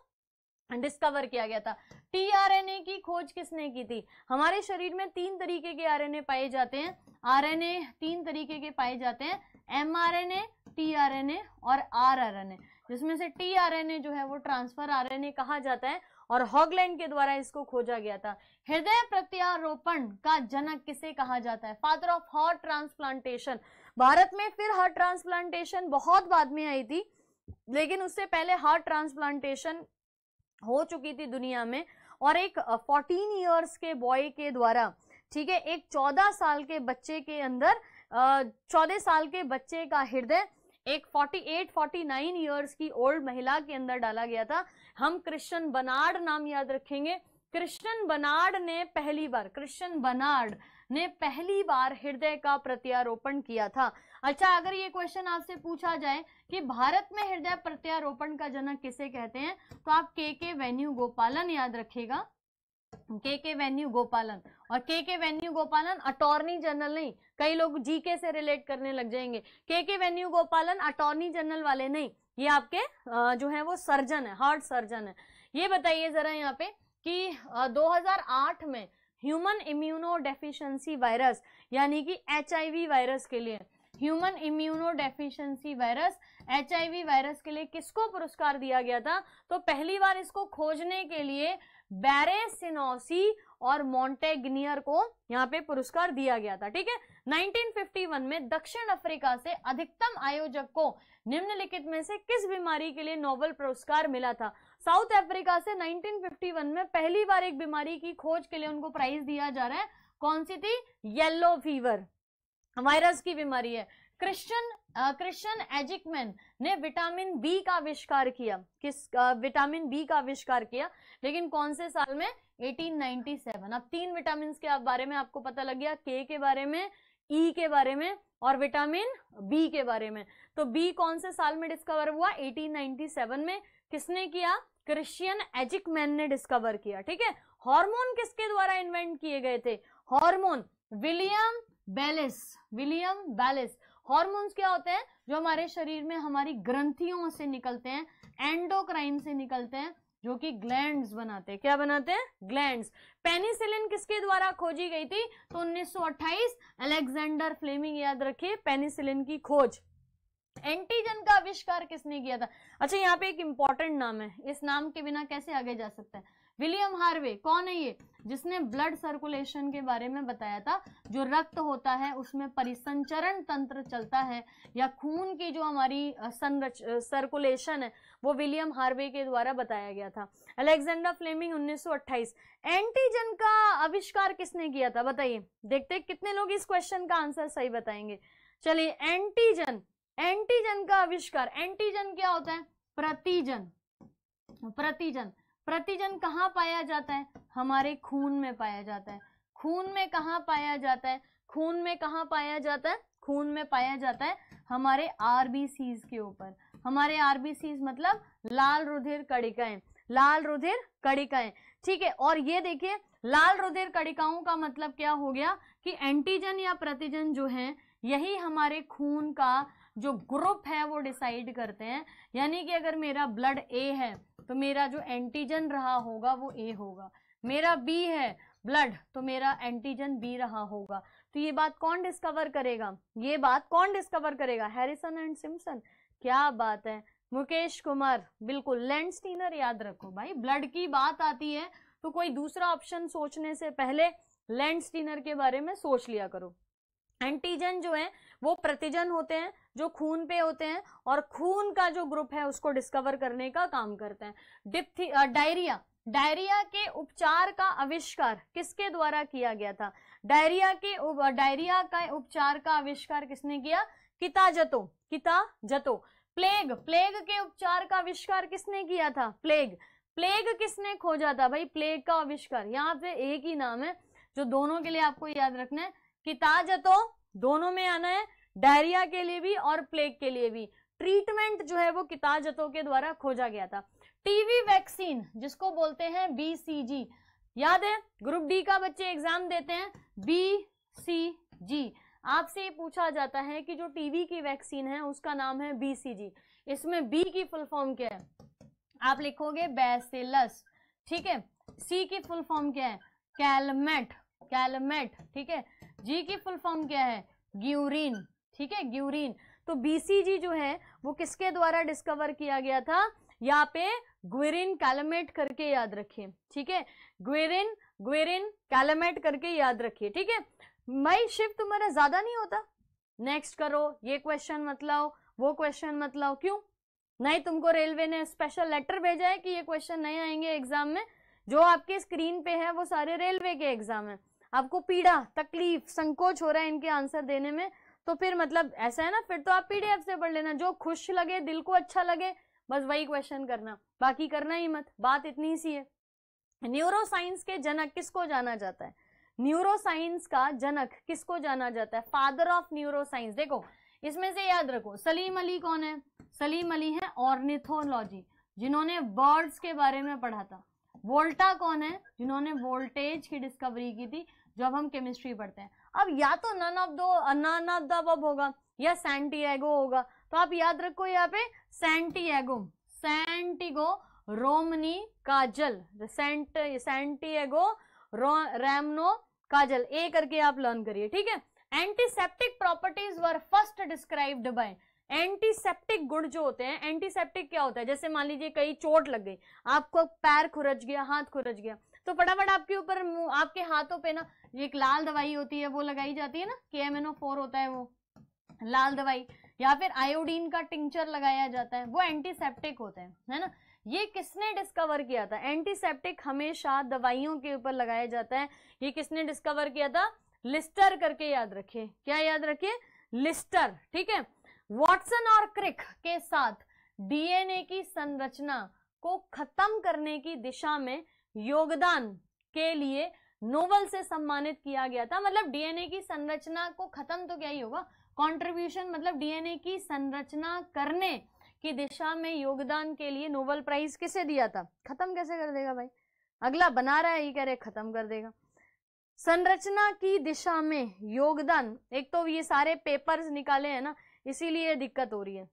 डिस्कवर किया गया था टीआरएनए की खोज किसने की थी हमारे शरीर में तीन तरीके के आरएनए पाए जाते हैं आरएनए तीन तरीके के पाए जाते हैं एमआरएनए, टीआरएनए और आरआरएनए जिसमें से टीआरएनए जो है वो ट्रांसफर आरएनए कहा जाता है और हॉगलैंड के द्वारा इसको खोजा गया था हृदय प्रत्यारोपण का जनक किसे कहा जाता है father of heart transplantation Bharat में फिर हार्ट ट्रांसप्लांटेशन बहुत बाद में आई थी लेकिन उससे पहले हार्ट ट्रांसप्लांटेशन हो चुकी थी दुनिया में और एक फोर्टीन ईयर्स के बॉय के द्वारा ठीक है एक चौदह साल के बच्चे के अंदर चौदह साल के बच्चे का हृदय एक 48, 49 इयर्स की ओल्ड महिला के अंदर डाला गया था हम कृष्ण बनार्ड नाम याद रखेंगे कृष्ण बनार्ड ने पहली बार कृष्ण बनार्ड ने पहली बार हृदय का प्रत्यारोपण किया था अच्छा अगर ये क्वेश्चन आपसे पूछा जाए कि भारत में हृदय प्रत्यारोपण का जनक किसे कहते हैं तो आप के के वेन्यू गोपालन याद रखेगा के के वेन्यू गोपालन और के के वेन्यू गोपालन अटॉर्नी जनरल नहीं कई लोग जीके से रिलेट करने लग जाएंगे के के वेन्यू गोपालन अटॉर्नी जनरल वाले नहीं ये आपके जो है वो सर्जन है हार्ट सर्जन है ये बताइए जरा यहाँ पे कि 2008 में ह्यूमन इम्यूनो डेफिशिएंसी वायरस यानी कि एच वायरस के लिए human immunodeficiency virus H virus के लिए किसको पुरस्कार दिया गया था तो पहली बार इसको खोजने के लिए बैरेसिनोसी और मॉन्टेग्नियर को यहाँ पे पुरस्कार दिया गया था ठीक है 1951 में दक्षिण अफ्रीका से अधिकतम आयोजक को निम्नलिखित में से किस बीमारी के लिए नोबेल पुरस्कार मिला था साउथ अफ्रीका से 1951 में पहली बार एक बीमारी की खोज के लिए उनको प्राइज दिया जा रहा है कौन सी थी येल्लो फीवर वायरस की बीमारी है क्रिश्चियन क्रिश्चियन एजिकमैन ने विटामिन बी का आविष्कार किया किस विटामिन बी का आविष्कार किया लेकिन कौन से साल में 1897 अब तीन विटामिन के आप बारे में आपको पता लग गया के के बारे में ई e के बारे में और विटामिन बी के बारे में तो बी कौन से साल में डिस्कवर हुआ 1897 में किसने किया क्रिश्चियन एजिकमैन ने डिस्कवर किया ठीक है हार्मोन किसके द्वारा इन्वेंट किए गए थे hormone William Bayliss William Bayliss hormones क्या होते हैं जो हमारे शरीर में हमारी ग्रंथियों से निकलते हैं एंडोक्राइन से निकलते हैं जो कि ग्लैंड्स बनाते हैं क्या बनाते हैं ग्लैंड्स पेनिसिलिन किसके द्वारा खोजी गई थी तो 1928 अलेक्जेंडर फ्लेमिंग याद रखिए पेनिसिलिन की खोज एंटीजन का आविष्कार किसने किया था अच्छा यहाँ पे एक इंपॉर्टेंट नाम है इस नाम के बिना कैसे आगे जा सकता है विलियम हार्वे कौन है ये जिसने ब्लड सर्कुलेशन के बारे में बताया था जो रक्त होता है उसमें परिसंचरण तंत्र चलता है या खून की जो हमारी संरच सर्कुलेशन है वो विलियम हार्वे के द्वारा बताया गया था अलेक्जेंडर फ्लेमिंग 1928 एंटीजन का आविष्कार किसने किया था बताइए देखते कितने लोग इस क्वेश्चन का आंसर सही बताएंगे चलिए एंटीजन एंटीजन का आविष्कार एंटीजन क्या होता है प्रतिजन प्रतिजन प्रतिजन कहाँ पाया जाता है हमारे खून में पाया जाता है खून में कहाँ पाया जाता है खून में कहाँ पाया जाता है खून में पाया जाता है हमारे आरबीसी के ऊपर हमारे आरबीसी मतलब लाल रुधिर कड़िकाएं लाल रुधिर कड़िकाएं ठीक है और ये देखिए लाल रुधिर कड़िकाओं का मतलब क्या हो गया कि एंटीजन या प्रतिजन जो है यही हमारे खून का जो ग्रुप है वो डिसाइड करते हैं यानी कि अगर मेरा ब्लड ए है तो मेरा जो एंटीजन रहा होगा वो ए होगा मेरा बी है ब्लड तो मेरा एंटीजन बी रहा होगा तो ये बात कौन डिस्कवर करेगा ये बात कौन डिस्कवर करेगा हैरिसन एंड सिम्सन क्या बात है मुकेश कुमार बिल्कुल स्टीनर याद रखो भाई ब्लड की बात आती है तो कोई दूसरा ऑप्शन सोचने से पहले लेंड स्टीनर के बारे में सोच लिया करो एंटीजन जो है वो प्रतिजन होते हैं जो खून पे होते हैं और खून का जो ग्रुप है उसको डिस्कवर करने का काम करते हैं डिप्थी डायरिया डायरिया के उपचार का आविष्कार किसके द्वारा किया गया था डायरिया के डायरिया का उपचार का आविष्कार किसने किया किता जतो किता जतो प्लेग प्लेग के उपचार का आविष्कार किसने किया था प्लेग प्लेग किसने खोजा था भाई प्लेग का आविष्कार यहाँ पे एक ही नाम है जो दोनों के लिए आपको याद रखना है किताजतो दोनों में आना है डायरिया के लिए भी और प्लेग के लिए भी ट्रीटमेंट जो है वो किताजतों के द्वारा खोजा गया था टीवी वैक्सीन जिसको बोलते हैं बी सी जी याद है ग्रुप डी का बच्चे एग्जाम देते हैं बी सी जी आपसे ये पूछा जाता है कि जो टीवी की वैक्सीन है उसका नाम है बी सी जी इसमें बी की फुल फॉर्म क्या है आप लिखोगे बैसिलस ठीक है सी की फुल फॉर्म क्या है कैलमेट कैलमेट ठीक है जी की फुल फॉर्म क्या है ग्यूरिन ठीक है ग्यूरिन तो बीसीजी जो है वो किसके द्वारा डिस्कवर किया गया था यहाँ पे ग्वेरिन कैलमेट करके याद रखिए ठीक है ग्वेरिन ग्वेरिन कैलमेट करके याद रखिए ठीक है मई शिव तुम्हारा ज्यादा नहीं होता नेक्स्ट करो ये क्वेश्चन मत लाओ वो क्वेश्चन मत लाओ क्यों नहीं तुमको रेलवे ने स्पेशल लेटर भेजा है कि ये क्वेश्चन नहीं आएंगे एग्जाम में जो आपके स्क्रीन पे है वो सारे रेलवे के एग्जाम है आपको पीड़ा तकलीफ संकोच हो रहा है इनके आंसर देने में तो फिर मतलब ऐसा है ना फिर तो आप पीडीएफ से पढ़ लेना जो खुश लगे दिल को अच्छा लगे बस वही क्वेश्चन करना बाकी करना ही मत बात इतनी सी है न्यूरोसाइंस के जनक किसको जाना जाता है न्यूरोसाइंस का जनक किसको जाना जाता है फादर ऑफ न्यूरोसाइंस देखो इसमें से याद रखो सलीम अली कौन है सलीम अली है ऑर्निथोलॉजी जिन्होंने बर्ड्स के बारे में पढ़ा था वोल्टा कौन है जिन्होंने वोल्टेज की डिस्कवरी की थी जब हम केमिस्ट्री पढ़ते हैं अब या तो नन ऑफ दो नन ऑफ द अब होगा या सेंटीएगो होगा तो आप याद रखो यहाँ पे सैंटियागो सैंटिगो रोमनी काजल सेंट रो रेमनो काजल ए करके आप लर्न करिए ठीक है antiseptic properties were first described by antiseptic गुड़ जो होते हैं एंटीसेप्टिक क्या होता है जैसे मान लीजिए कहीं चोट लग गई आपको पैर खुरच गया हाथ खुरच गया तो फटाफट आपके ऊपर आपके हाथों पे ना ये एक लाल दवाई होती है वो लगाई जाती है ना के एम एन ओ फोर होता है वो लाल दवाई या फिर आयोडीन का टिंचर लगाया जाता है वो एंटीसेप्टिक होते हैं है ना ये किसने डिस्कवर किया था एंटीसेप्टिक हमेशा दवाइयों के ऊपर लगाया जाता है ये किसने डिस्कवर किया था लिस्टर करके याद रखिए क्या याद रखिए लिस्टर ठीक है वॉटसन और क्रिक के साथ डीएनए की संरचना को खत्म करने की दिशा में योगदान के लिए नोबल से सम्मानित किया गया था मतलब डीएनए की संरचना को खत्म तो क्या ही होगा कंट्रीब्यूशन मतलब डीएनए की संरचना करने की दिशा में योगदान के लिए नोबल प्राइज किसे दिया था खत्म कैसे कर देगा भाई अगला बना रहा है ये कह रहे खत्म कर देगा संरचना की दिशा में योगदान एक तो ये सारे पेपर्स निकाले हैं ना इसीलिए दिक्कत हो रही है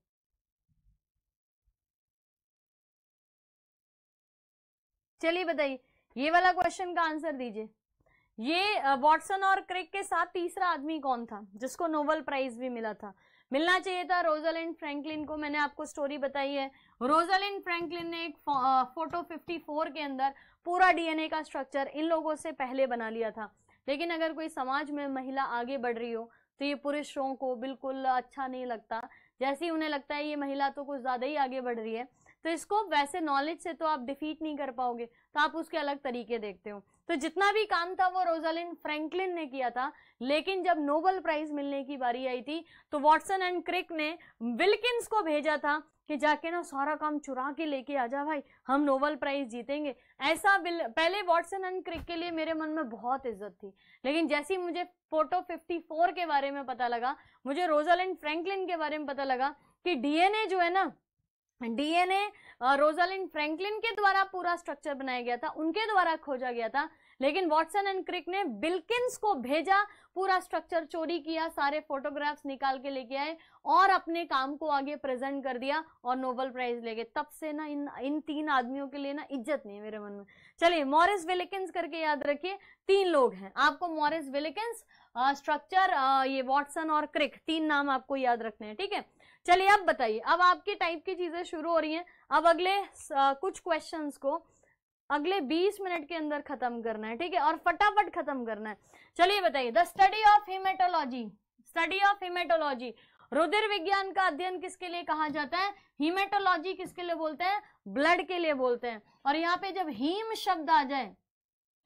चलिए बताइए ये वाला क्वेश्चन का आंसर दीजिए ये वॉटसन और क्रिक के साथ तीसरा आदमी कौन था जिसको नोबल प्राइज भी मिला था मिलना चाहिए था रोजालैंड फ्रैंकलिन को मैंने आपको स्टोरी बताई है रोजालैंड फ्रैंकलिन ने एक फोटो 54 के अंदर पूरा डीएनए का स्ट्रक्चर इन लोगों से पहले बना लिया था लेकिन अगर कोई समाज में महिला आगे बढ़ रही हो तो ये पुरुषों को बिल्कुल अच्छा नहीं लगता जैसे ही उन्हें लगता है ये महिला तो कुछ ज़्यादा ही आगे बढ़ रही है तो इसको वैसे नॉलेज से तो आप डिफीट नहीं कर पाओगे तो आप उसके अलग तरीके देखते हो तो जितना भी काम था वो रोजालिन फ्रैंकलिन ने किया था लेकिन जब नोबल प्राइज मिलने की बारी आई थी तो वॉटसन एंड क्रिक ने विल्किंस को भेजा था कि जाके ना सारा काम चुरा के लेके आ जा भाई हम नोबल प्राइज जीतेंगे ऐसा पहले वॉटसन एंड क्रिक के लिए मेरे मन में बहुत इज्जत थी लेकिन जैसे ही मुझे फोटो 54 के बारे में पता लगा मुझे रोजालिन फ्रैंकलिन के बारे में पता लगा कि डीएनए जो है ना डीएनए रोजालिन फ्रैंकलिन के द्वारा पूरा स्ट्रक्चर बनाया गया था उनके द्वारा खोजा गया था लेकिन वॉटसन एंड क्रिक ने बिल्किंस को भेजा पूरा स्ट्रक्चर चोरी किया सारे फोटोग्राफ्स निकाल के लेके आए और अपने काम को आगे प्रेजेंट कर दिया और नोबल प्राइज ले गए तब से ना इन इन तीन आदमियों के लिए ना इज्जत नहीं मेरे मन में चलिए मॉरिस विलिकिंस करके याद रखिए तीन लोग हैं आपको मॉरिस विलिकिंस स्ट्रक्चर ये वॉटसन और क्रिक तीन नाम आपको याद रखने हैं ठीक है थीके? चलिए अब बताइए अब आपके टाइप की चीज़ें शुरू हो रही हैं अब अगले आ, कुछ क्वेश्चंस को अगले 20 मिनट के अंदर खत्म करना है ठीक है और फटाफट खत्म करना है चलिए बताइए the study of haematology study of haematology रुधिर विज्ञान का अध्ययन किसके लिए कहा जाता है हीमेटोलॉजी किसके लिए बोलते हैं ब्लड के लिए बोलते हैं और यहाँ पे जब हीम शब्द आ जाए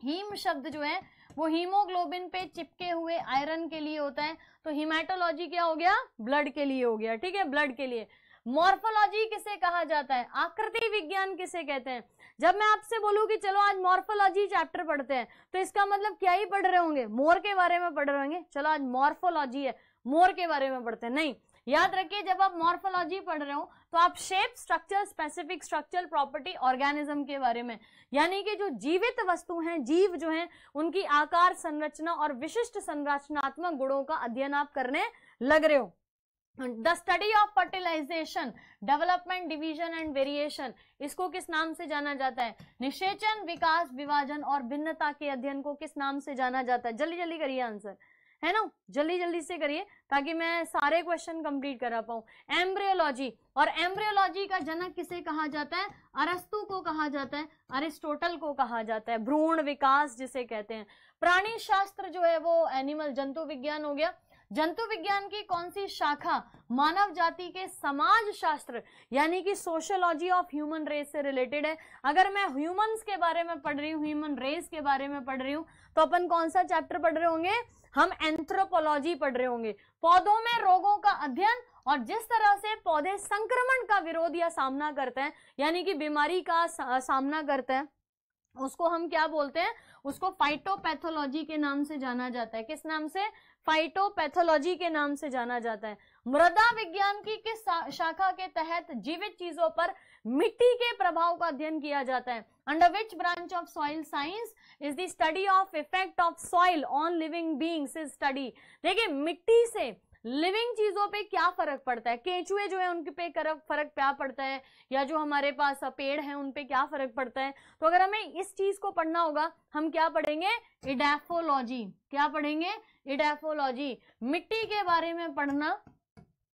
हीम शब्द जो है वो हीमोग्लोबिन पे चिपके हुए आयरन के लिए होता है तो हिमाटोलॉजी क्या हो गया ब्लड के लिए हो गया ठीक है ब्लड के लिए मॉर्फोलॉजी किसे कहा जाता है आकृति विज्ञान किसे कहते हैं जब मैं आपसे बोलूँ कि चलो आज मॉर्फोलॉजी चैप्टर पढ़ते हैं तो इसका मतलब क्या ही पढ़ रहे होंगे मोर के बारे में पढ़ रहे होंगे चलो आज मॉर्फोलॉजी है मोर के बारे में पढ़ते हैं नहीं याद रखिए जब आप मॉर्फोलॉजी पढ़ रहे हो तो आप shape structure specific structural property organism के बारे में यानी कि जो जीवित वस्तु हैं जीव जो हैं उनकी आकार संरचना और विशिष्ट संरचनात्मक गुणों का अध्ययन आप करने लग रहे हो the study of fertilization development division and variation इसको किस नाम से जाना जाता है निषेचन विकास विभाजन और भिन्नता के अध्ययन को किस नाम से जाना जाता है जल्दी जल्दी करिए आंसर है ना जल्दी जल्दी से करिए ताकि मैं सारे क्वेश्चन कंप्लीट करा पाऊँ एम्ब्रियोलॉजी और एम्ब्रियोलॉजी का जनक किसे कहा जाता है अरस्तु को कहा जाता है अरिस्टोटल को कहा जाता है भ्रूण विकास जिसे कहते हैं प्राणी शास्त्र जो है वो एनिमल जंतु विज्ञान हो गया जंतु विज्ञान की कौन सी शाखा मानव जाति के समाज शास्त्र यानी कि सोशोलॉजी ऑफ ह्यूमन रेस से रिलेटेड है अगर मैं ह्यूमंस के बारे में पढ़ रही हूँ ह्यूमन रेस के बारे में पढ़ रही हूँ तो अपन कौन सा चैप्टर पढ़ रहे होंगे हम एंथ्रोपोलॉजी पढ़ रहे होंगे पौधों में रोगों का अध्ययन और जिस तरह से पौधे संक्रमण का विरोध या सामना करते हैं यानी कि बीमारी का सामना करते हैं उसको हम क्या बोलते हैं उसको फाइटोपैथोलॉजी के नाम से जाना जाता है किस नाम से फाइटोपैथोलॉजी के नाम से जाना जाता है मृदा विज्ञान की किस शाखा के तहत जीवित चीजों पर मिट्टी के प्रभाव का अध्ययन किया जाता है under which branch of soil science is the study of effect of soil on living beings is study देखिए मिट्टी से लिविंग चीजों पे क्या फर्क पड़ता है केंचुए जो है उनके पे फर्क क्या पड़ता है या जो हमारे पास पेड़ है उन पे क्या फर्क पड़ता है तो अगर हमें इस चीज को पढ़ना होगा हम क्या पढ़ेंगे इडेफोलॉजी क्या पढ़ेंगे इडेफोलॉजी मिट्टी के बारे में पढ़ना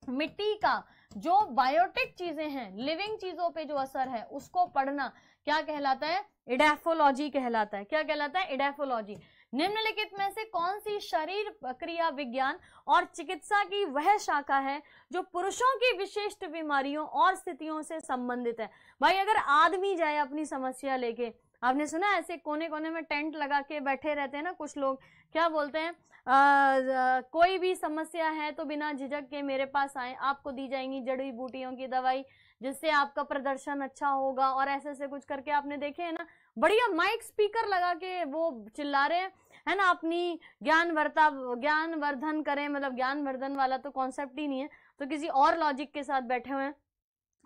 मिट्टी का जो बायोटिक चीजें हैं लिविंग चीजों पे जो असर है उसको पढ़ना क्या कहलाता है इडेफोलॉजी कहलाता है क्या कहलाता है इडेफोलॉजी निम्नलिखित में से कौन सी शरीर क्रिया विज्ञान और चिकित्सा की वह शाखा है जो पुरुषों की विशिष्ट बीमारियों और स्थितियों से संबंधित है भाई अगर आदमी जाए अपनी समस्या लेके आपने सुना ऐसे कोने कोने में टेंट लगा के बैठे रहते हैं ना कुछ लोग क्या बोलते हैं आ, कोई भी समस्या है तो बिना झिझक के मेरे पास आए आपको दी जाएंगी जड़ी बूटियों की दवाई जिससे आपका प्रदर्शन अच्छा होगा और ऐसे ऐसे कुछ करके आपने देखे है ना बढ़िया माइक स्पीकर लगा के वो चिल्ला रहे हैं है ना अपनी ज्ञान वर्ता ज्ञान वर्धन करें मतलब ज्ञान वर्धन वाला तो कॉन्सेप्ट ही नहीं है तो किसी और लॉजिक के साथ बैठे हुए हैं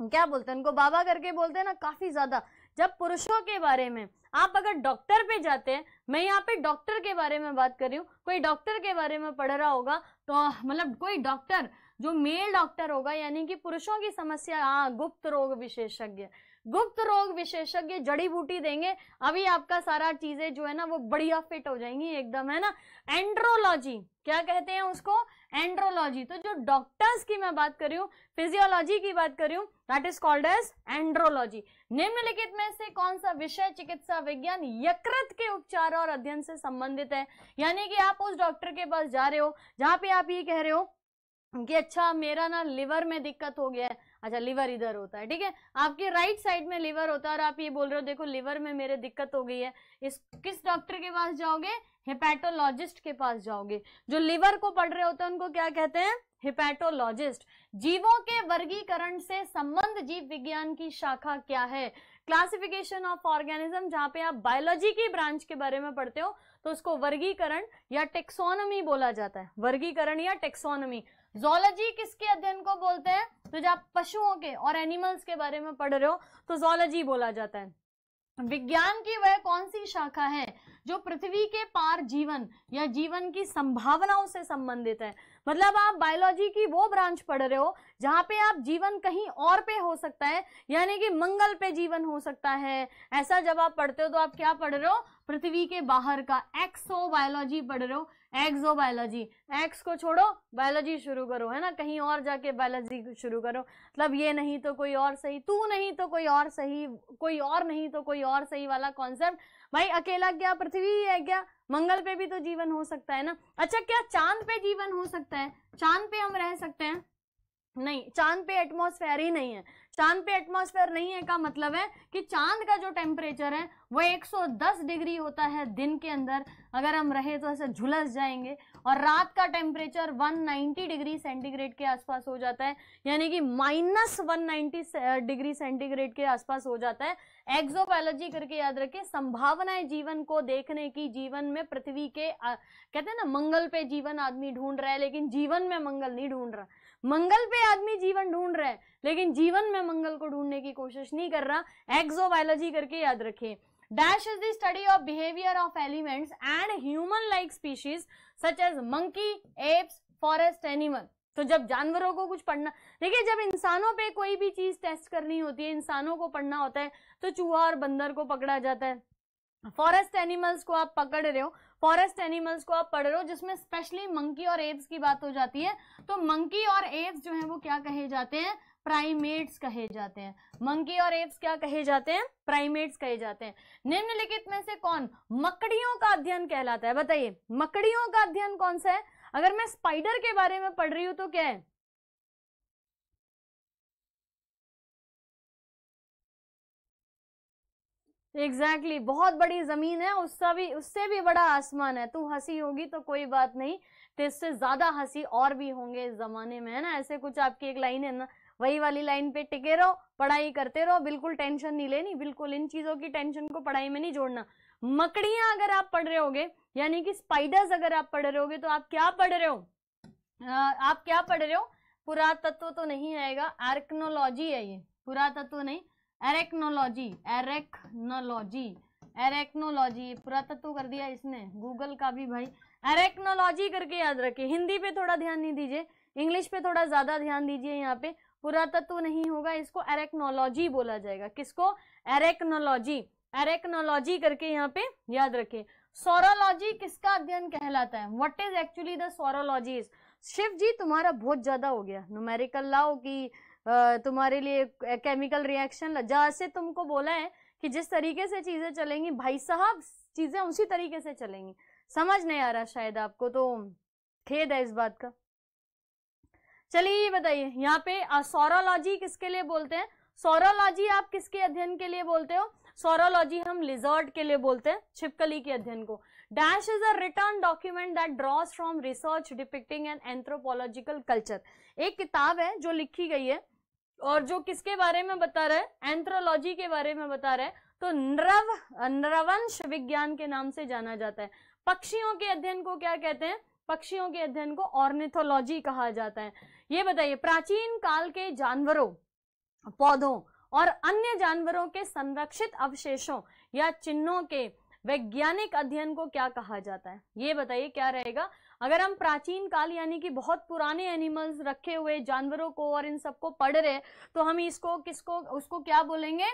क्या बोलते हैं उनको बाबा करके बोलते हैं ना काफी ज्यादा जब पुरुषों के बारे में आप अगर डॉक्टर पे जाते हैं मैं यहाँ पे डॉक्टर के बारे में बात कर रही हूँ कोई डॉक्टर के बारे में पढ़ रहा होगा तो मतलब कोई डॉक्टर जो मेल डॉक्टर होगा यानी कि पुरुषों की समस्या हाँ गुप्त रोग विशेषज्ञ गुप्त रोग विशेषज्ञ जड़ी बूटी देंगे अभी आपका सारा चीजें जो है ना वो बढ़िया फिट हो जाएंगी एकदम है ना एंड्रोलॉजी क्या कहते हैं उसको एंड्रोलॉजी तो जो डॉक्टर्स की मैं बात कर रही हूँ फिजियोलॉजी की बात कर रही हूँ that is called as andrology निम्नलिखित में से कौन सा विषय चिकित्सा विज्ञान यकृत के उपचार और अध्ययन से संबंधित है यानी कि आप उस डॉक्टर के पास जा रहे हो जहां पे आप ये कह रहे हो कि अच्छा मेरा ना लिवर में दिक्कत हो गया है अच्छा लीवर इधर होता है ठीक है आपके राइट साइड में लीवर होता है और आप ये बोल रहे हो देखो लीवर में मेरे दिक्कत हो गई है इस किस डॉक्टर के पास जाओगे हिपैटोलॉजिस्ट के पास जाओगे जो लीवर को पढ़ रहे होते हैं उनको क्या कहते हैं हिपैटोलॉजिस्ट जीवों के वर्गीकरण से संबंध जीव विज्ञान की शाखा क्या है क्लासिफिकेशन ऑफ ऑर्गेनिज्म जहां पे आप बायोलॉजी की ब्रांच के बारे में पढ़ते हो तो उसको वर्गीकरण या टेक्सोनमी बोला जाता है वर्गीकरण या टेक्सोनमी जोलॉजी किसके अध्ययन को बोलते हैं तो जब आप पशुओं के और एनिमल्स के बारे में पढ़ रहे हो तो जोलॉजी बोला जाता है विज्ञान की वह कौन सी शाखा है जो पृथ्वी के पार जीवन या जीवन की संभावनाओं से संबंधित है मतलब आप बायोलॉजी की वो ब्रांच पढ़ रहे हो जहाँ पे आप जीवन कहीं और पे हो सकता है यानी कि मंगल पे जीवन हो सकता है ऐसा जब आप पढ़ते हो तो आप क्या पढ़ रहे हो पृथ्वी के बाहर का एक्सो बायोलॉजी पढ़ रहे हो एक्सो बायोलॉजी एक्स को छोड़ो बायोलॉजी शुरू करो है ना कहीं और जाके बायोलॉजी शुरू करो मतलब ये नहीं तो कोई और सही तू नहीं तो कोई और सही कोई और नहीं तो कोई और सही वाला कॉन्सेप्ट भाई अकेला क्या पृथ्वी है क्या मंगल पे भी तो जीवन हो सकता है ना अच्छा क्या चांद पे जीवन हो सकता है चांद पे हम रह सकते हैं नहीं चांद पे एटमॉस्फेयर ही नहीं है चांद पे एटमॉस्फेयर नहीं है का मतलब है कि चांद का जो टेम्परेचर है वो 110 डिग्री होता है दिन के अंदर अगर हम रहे तो ऐसे झुलस जाएंगे और रात का टेम्परेचर 190 डिग्री सेंटीग्रेड के आसपास हो जाता है यानी कि माइनस वन डिग्री सेंटीग्रेड के आसपास हो जाता है एक्जोबायोलॉजी करके याद रखें संभावनाएं जीवन को देखने की जीवन में पृथ्वी के आ, कहते हैं ना मंगल पे जीवन आदमी ढूंढ रहा है लेकिन जीवन में मंगल नहीं ढूंढ रहा मंगल पे आदमी जीवन ढूंढ रहा है लेकिन जीवन में मंगल को ढूंढने की कोशिश नहीं कर रहा एक्सोबायोलॉजी करके याद रखें dash is the of of behavior of elements and human like species such as monkey apes forest तो जब जानवरों को कुछ पढ़ना देखिए जब इंसानों पे कोई भी चीज टेस्ट करनी होती है इंसानों को पढ़ना होता है तो चूहा और बंदर को पकड़ा जाता है फॉरेस्ट एनिमल्स को आप पकड़ रहे हो फॉरेस्ट एनिमल्स को आप पढ़ रहे हो जिसमें स्पेशली मंकी और एप्स की बात हो जाती है तो मंकी और एप्स जो है वो क्या कहे जाते हैं प्राइमेट्स कहे जाते हैं मंकी और एप्स क्या कहे जाते हैं प्राइमेट्स कहे जाते हैं निम्नलिखित में से कौन मकड़ियों का अध्ययन कहलाता है बताइए मकड़ियों का अध्ययन कौन सा है अगर मैं स्पाइडर के बारे में पढ़ रही हूँ तो क्या है एग्जैक्टली exactly, बहुत बड़ी ज़मीन है उसका भी उससे भी बड़ा आसमान है तू हंसी होगी तो कोई बात नहीं तो इससे ज़्यादा हंसी और भी होंगे इस ज़माने में है ना ऐसे कुछ आपकी एक लाइन है ना वही वाली लाइन पे टिके रहो पढ़ाई करते रहो बिल्कुल टेंशन नहीं लेनी बिल्कुल इन चीज़ों की टेंशन को पढ़ाई में नहीं जोड़ना मकड़ियां अगर आप पढ़ रहे होगे यानी कि स्पाइडर्स अगर आप पढ़ रहे होगे तो आप क्या पढ़ रहे हो आप क्या पढ़ रहे हो पुरातत्व तो नहीं आएगा आर्कनोलॉजी है ये पुरातत्व नहीं एरेक्नोलॉजी एरेक्नोलॉजी एरेक्नोलॉजी पूरा तत्व तो कर दिया इसने गूगल का भी भाई एरेक्नोलॉजी करके याद रखे हिंदी पे थोड़ा ध्यान नहीं दीजिए इंग्लिश पे थोड़ा ज़्यादा ध्यान दीजिए यहाँ पे पुरातत्व नहीं होगा इसको एरेक्नोलॉजी बोला जाएगा किसको एरेक्नोलॉजी एरेक्नोलॉजी करके यहाँ पे याद रखे सोरोलॉजी किसका अध्ययन कहलाता है what is actually the serology Shiv ji तुम्हारा बहुत ज्यादा हो गया नुमेरिकल लाओ की तुम्हारे लिए केमिकल रिएक्शन से तुमको बोला है कि जिस तरीके से चीज़ें चलेंगी भाई साहब चीज़ें उसी तरीके से चलेंगी समझ नहीं आ रहा शायद आपको तो खेद है इस बात का चलिए ये बताइए यहाँ पे सोरोलॉजी किसके लिए बोलते हैं सोरोलॉजी आप किसके अध्ययन के लिए बोलते हो सोरोलॉजी हम लिजर्ट के लिए बोलते हैं छिपकली के अध्ययन को dash is a written document that draws from research depicting an anthropological culture एक किताब है जो लिखी गई है और जो किसके बारे में बता रहा है एंथ्रोलॉजी के बारे में बता रहा है तो नरव नरवंश विज्ञान के नाम से जाना जाता है पक्षियों के अध्ययन को क्या कहते हैं पक्षियों के अध्ययन को ऑर्निथोलॉजी कहा जाता है ये बताइए प्राचीन काल के जानवरों पौधों और अन्य जानवरों के संरक्षित अवशेषों या चिन्हों के वैज्ञानिक अध्ययन को क्या कहा जाता है ये बताइए क्या रहेगा अगर हम प्राचीन काल यानी कि बहुत पुराने एनिमल्स रखे हुए जानवरों को और इन सबको पढ़ रहे तो हम इसको किसको उसको क्या बोलेंगे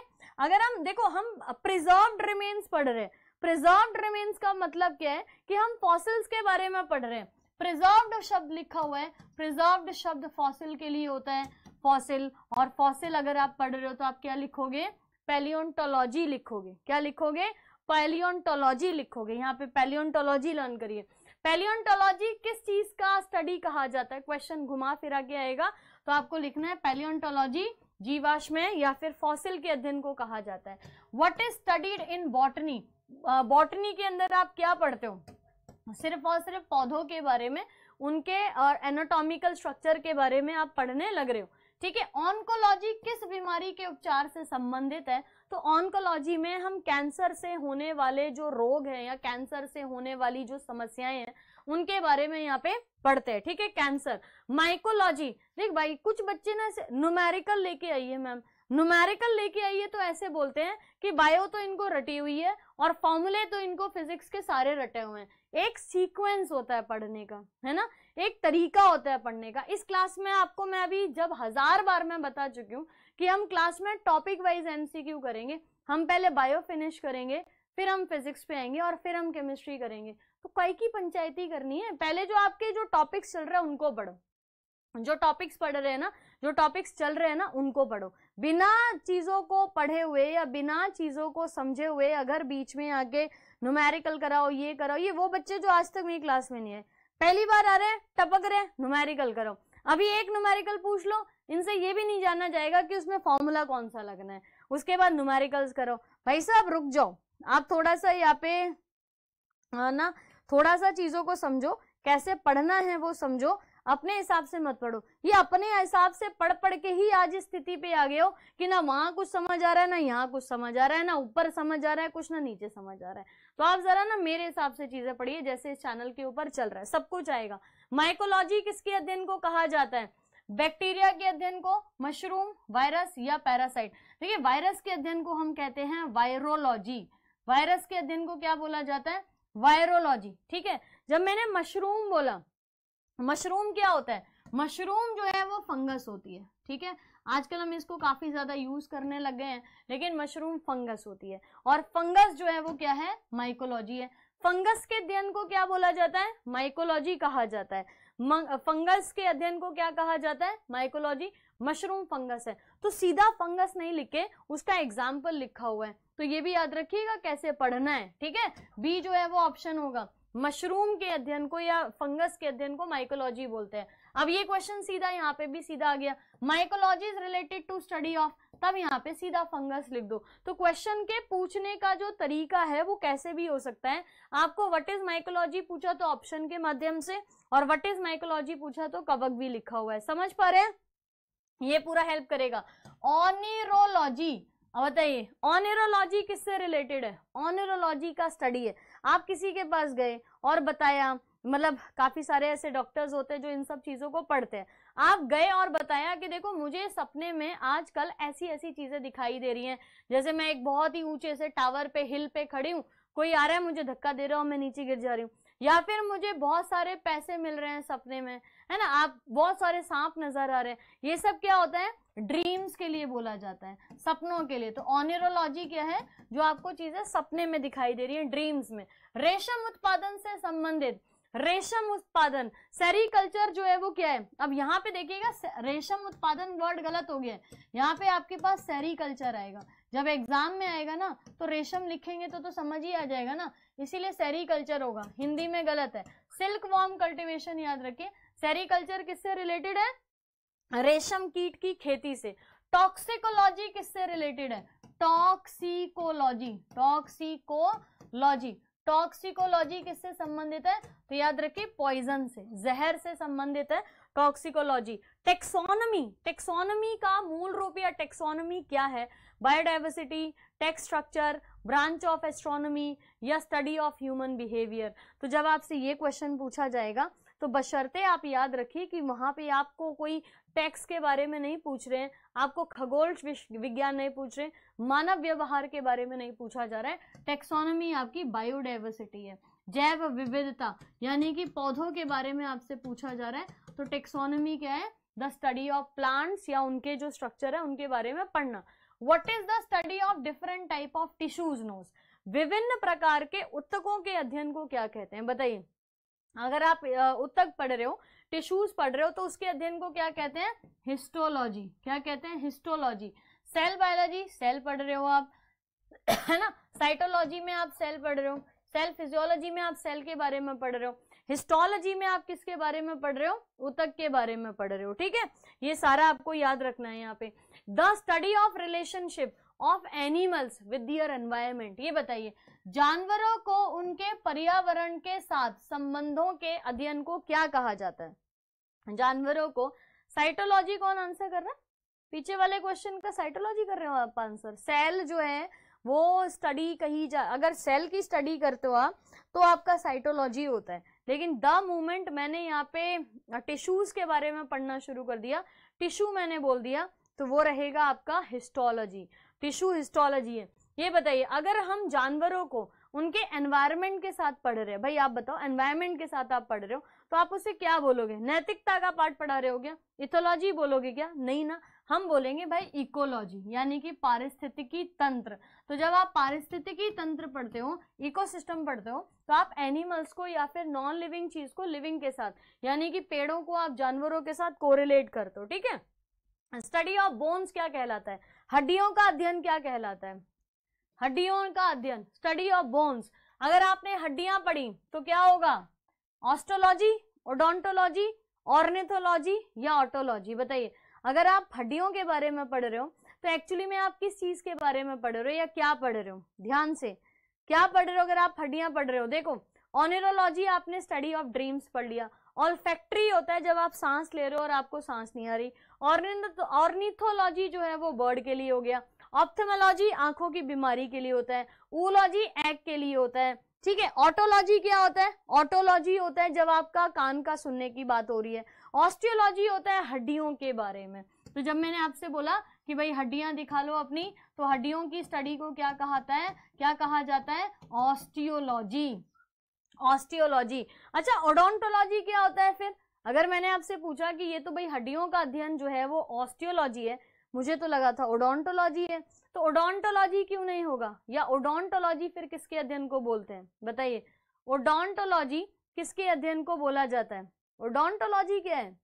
अगर हम देखो हम प्रिजर्व रिमेन्स पढ़ रहे प्रिजर्व रिमेन्स का मतलब क्या है कि हम फॉसिल्स के बारे में पढ़ रहे हैं प्रिजर्व्ड शब्द लिखा हुआ है प्रिजर्व्ड शब्द फॉसिल के लिए होता है फॉसिल और फॉसिल अगर आप पढ़ रहे हो तो आप क्या लिखोगे पेलियोटोलॉजी लिखोगे क्या लिखोगे पैलियोन्टोलॉजी लिखोगे यहाँ पे पैलियोन्टोलॉजी लर्न करिए पेलियोटोलॉजी किस चीज का स्टडी कहा जाता है क्वेश्चन घुमा फिरा के आएगा तो आपको लिखना है पेलियोटोलॉजी जीवाश्म में या फिर फॉसिल के अध्ययन को कहा जाता है what is studied in botany botany के अंदर आप क्या पढ़ते हो सिर्फ और सिर्फ पौधों के बारे में उनके और एनाटॉमिकल स्ट्रक्चर के बारे में आप पढ़ने लग रहे हो ठीक है ऑनकोलॉजी किस बीमारी के उपचार से संबंधित है तो ऑनकोलॉजी में हम कैंसर से होने वाले जो रोग हैं या कैंसर से होने वाली जो समस्याएं हैं उनके बारे में यहाँ पे पढ़ते हैं ठीक है कैंसर माइकोलॉजी देख भाई कुछ बच्चे ना न्यूमेरिकल लेके आइए मैम न्यूमेरिकल लेके आइए तो ऐसे बोलते हैं कि बायो तो इनको रटी हुई है और फॉर्मूले तो इनको फिजिक्स के सारे रटे हुए हैं एक सीक्वेंस होता है पढ़ने का है ना एक तरीका होता है पढ़ने का इस क्लास में आपको मैं अभी जब हजार बार मैं बता चुकी हूँ कि हम क्लास में टॉपिक वाइज एमसीक्यू करेंगे हम पहले बायो फिनिश करेंगे फिर हम फिजिक्स पे आएंगे और फिर हम केमिस्ट्री करेंगे तो कई की पंचायती करनी है पहले जो आपके जो टॉपिक्स चल रहे हैं उनको पढ़ो जो टॉपिक्स पढ़ रहे हैं ना जो टॉपिक्स चल रहे हैं ना उनको पढ़ो बिना चीज़ों को पढ़े हुए या बिना चीज़ों को समझे हुए अगर बीच में आके नुमेरिकल कराओ ये कराओ ये वो बच्चे जो आज तक मेरी क्लास में नहीं है पहली बार आ रहे हैं टपक रहे हैं नुमेरिकल करो अभी एक नुमेरिकल पूछ लो इनसे ये भी नहीं जाना जाएगा कि उसमें फॉर्मूला कौन सा लगना है उसके बाद नुमेरिकल्स करो भाई साहब रुक जाओ आप थोड़ा सा यहाँ पे हाँ ना थोड़ा सा चीज़ों को समझो कैसे पढ़ना है वो समझो अपने हिसाब से मत पढ़ो ये अपने हिसाब से पढ़ पढ़ के ही आज इस स्थिति पे आ गए हो कि ना वहां कुछ समझ आ रहा है ना यहाँ कुछ समझ आ रहा है ना ऊपर समझ आ रहा है कुछ ना नीचे समझ आ रहा है तो आप जरा ना मेरे हिसाब से चीजें पढ़िए जैसे इस चैनल के ऊपर चल रहा है सब कुछ आएगा माइकोलॉजी किसके अध्ययन को कहा जाता है बैक्टीरिया के अध्ययन को मशरूम वायरस या पैरासाइट देखिए वायरस के अध्ययन को हम कहते हैं वायरोलॉजी वायरस के अध्ययन को क्या बोला जाता है वायरोलॉजी ठीक है जब मैंने मशरूम बोला मशरूम क्या होता है मशरूम जो है वो फंगस होती है ठीक है आजकल हम इसको काफी ज्यादा यूज करने लग गए हैं लेकिन मशरूम फंगस होती है और फंगस जो है वो क्या है माइकोलॉजी है फंगस के अध्ययन को क्या बोला जाता है माइकोलॉजी कहा जाता है फंगस के अध्ययन को क्या कहा जाता है माइकोलॉजी मशरूम फंगस है तो सीधा फंगस नहीं लिखे उसका एग्जाम्पल लिखा हुआ है तो ये भी याद रखिएगा कैसे पढ़ना है ठीक है बी जो है वो ऑप्शन होगा मशरूम के अध्ययन को या फंगस के अध्ययन को माइकोलॉजी बोलते हैं अब ये क्वेश्चन सीधा यहाँ पे भी सीधा आ गया mycology is related to study of तब यहाँ पे सीधा फंगस लिख दो तो क्वेश्चन के पूछने का जो तरीका है वो कैसे भी हो सकता है आपको व्हाट इज माइकोलॉजी पूछा तो ऑप्शन के माध्यम से और व्हाट इज माइकोलॉजी पूछा तो कवक भी लिखा हुआ है समझ पा रहे ये पूरा हेल्प करेगा ऑनिरोलॉजी अब बताइए ऑनिरोलॉजी किससे रिलेटेड है ऑनिरोलॉजी का स्टडी है आप किसी के पास गए और बताया मतलब काफी सारे ऐसे डॉक्टर्स होते हैं जो इन सब चीजों को पढ़ते हैं आप गए और बताया कि देखो मुझे सपने में आजकल ऐसी ऐसी चीजें दिखाई दे रही हैं जैसे मैं एक बहुत ही ऊंचे से टावर पे हिल पे खड़ी हूँ कोई आ रहा है मुझे धक्का दे रहा हूँ मैं नीचे गिर जा रही हूँ या फिर मुझे बहुत सारे पैसे मिल रहे हैं सपने में है ना आप बहुत सारे सांप नजर आ रहे हैं ये सब क्या होता है ड्रीम्स के लिए बोला जाता है सपनों के लिए तो ऑनरोलॉजी क्या है जो आपको चीजें सपने में दिखाई दे रही है ड्रीम्स में रेशम उत्पादन से संबंधित रेशम उत्पादन सेरिकल्चर जो है वो क्या है अब यहाँ पे देखिएगा रेशम उत्पादन वर्ड गलत हो गया है यहाँ पे आपके पास सेरिकल्चर आएगा जब एग्जाम में आएगा ना तो रेशम लिखेंगे तो तो समझ ही आ जाएगा ना इसीलिए सेरिकल्चर होगा हिंदी में गलत है सिल्क वॉर्म कल्टिवेशन याद रखिए सेरिकल्चर किससे रिलेटेड है रेशम कीट की खेती से टॉक्सिकोलॉजी किससे रिलेटेड है टॉक्सिकोलॉजी टॉक्सिकोलॉजी टॉक्सिकोलॉजी किससे संबंधित है तो याद रखिए पॉइजन से जहर से संबंधित है टॉक्सिकोलॉजी टेक्सोनमी टेक्सोनमी का मूल रूप या टेक्सोनमी क्या है biodiversity tax structure branch of astronomy या स्टडी ऑफ ह्यूमन बिहेवियर तो जब आपसे ये क्वेश्चन पूछा जाएगा तो बशर्ते आप याद रखिए कि वहाँ पे आपको कोई टैक्स के बारे में नहीं पूछ रहे हैं आपको खगोल विज्ञान नहीं पूछ रहे मानव व्यवहार के बारे में नहीं पूछा जा रहा है टेक्सोनोमी आपकी बायोडाइवर्सिटी है जैव विविधता यानी कि पौधों के बारे में आपसे पूछा जा रहा है तो टेक्सोनोमी क्या है द स्टडी ऑफ प्लांट्स या उनके जो स्ट्रक्चर है उनके बारे में पढ़ना what is the study of different type of tissues knows विभिन्न प्रकार के उत्तकों के अध्ययन को क्या कहते हैं बताइए अगर आप उत्तक पढ़ रहे हो टिश्यूज पढ़ रहे हो तो उसके अध्ययन को क्या कहते हैं हिस्टोलॉजी क्या कहते हैं हिस्टोलॉजी सेल बायोलॉजी सेल पढ़ रहे हो आप है ना साइटोलॉजी में आप सेल पढ़ रहे हो सेल फिजियोलॉजी में आप सेल के बारे में पढ़ रहे हो हिस्टोलॉजी में आप किसके बारे में पढ़ रहे हो उतक के बारे में पढ़ रहे हो ठीक है ये सारा आपको याद रखना है यहाँ पे the study of relationship of animals with their environment ये बताइए जानवरों को उनके पर्यावरण के साथ संबंधों के अध्ययन को क्या कहा जाता है जानवरों को साइटोलॉजी कौन आंसर कर रहा है पीछे वाले क्वेश्चन का साइटोलॉजी कर रहे हो आप आंसर सेल जो है वो स्टडी कही जा अगर सेल की स्टडी करते हो आप तो आपका साइटोलॉजी होता है लेकिन द मूवमेंट मैंने यहाँ पे टिश्यूज के बारे में पढ़ना शुरू कर दिया टिश्यू मैंने बोल दिया तो वो रहेगा आपका हिस्टोलॉजी टिश्यू हिस्टोलॉजी है ये बताइए अगर हम जानवरों को उनके एनवायरमेंट के साथ पढ़ रहे हैं भाई आप बताओ एनवायरमेंट के साथ आप पढ़ रहे हो तो आप उसे क्या बोलोगे नैतिकता का पार्ट पढ़ा रहे हो क्या इथोलॉजी बोलोगे क्या नहीं ना हम बोलेंगे भाई इकोलॉजी यानी कि पारिस्थितिकी तंत्र तो जब आप पारिस्थितिकी तंत्र पढ़ते हो इकोसिस्टम पढ़ते हो तो आप एनिमल्स को या फिर नॉन लिविंग चीज को लिविंग के साथ यानी कि पेड़ों को आप जानवरों के साथ कोरिलेट करते हो ठीक है स्टडी ऑफ बोन्स क्या कहलाता है हड्डियों का अध्ययन क्या कहलाता है हड्डियों का अध्ययन स्टडी ऑफ बोन्स अगर आपने हड्डियां पढ़ी तो क्या होगा ऑस्ट्रोलॉजी ओडोंटोलॉजी ऑर्निथोलॉजी या ऑटोलॉजी बताइए अगर आप हड्डियों के बारे में पढ़ रहे हो तो एक्चुअली में आप किस चीज के बारे में पढ़ रहे हो या क्या पढ़ रहे हो ध्यान से क्या पढ़ रहे हो अगर आप हड्डियां पढ़ रहे हो देखो ऑनिरोलॉजी आपने स्टडी ऑफ ड्रीम्स पढ़ लिया और फैक्ट्री होता है जब आप सांस ले रहे हो और आपको सांस नहीं आ रही ऑर्निथोलॉजी जो है वो बर्ड के लिए हो गया ऑप्थेमोलॉजी आंखों की बीमारी के लिए होता है ऊलॉजी एग के लिए होता है ठीक है ऑटोलॉजी क्या होता है ऑटोलॉजी होता है जब आपका कान का सुनने की बात हो रही है ऑस्टियोलॉजी होता है हड्डियों के बारे में तो जब मैंने आपसे बोला कि भाई हड्डियां दिखा लो अपनी तो हड्डियों की स्टडी को क्या कहाता है क्या कहा जाता है ऑस्टियोलॉजी ऑस्टियोलॉजी अच्छा ओडोंटोलॉजी क्या होता है फिर अगर मैंने आपसे पूछा कि ये तो भाई हड्डियों का अध्ययन जो है वो ऑस्टियोलॉजी है मुझे तो लगा था ओडोंटोलॉजी है तो ओडोंटोलॉजी क्यों नहीं होगा या ओडोंटोलॉजी फिर किसके अध्ययन को बोलते हैं बताइए ओडोंटोलॉजी किसके अध्ययन को बोला जाता है ओडोंटोलॉजी क्या है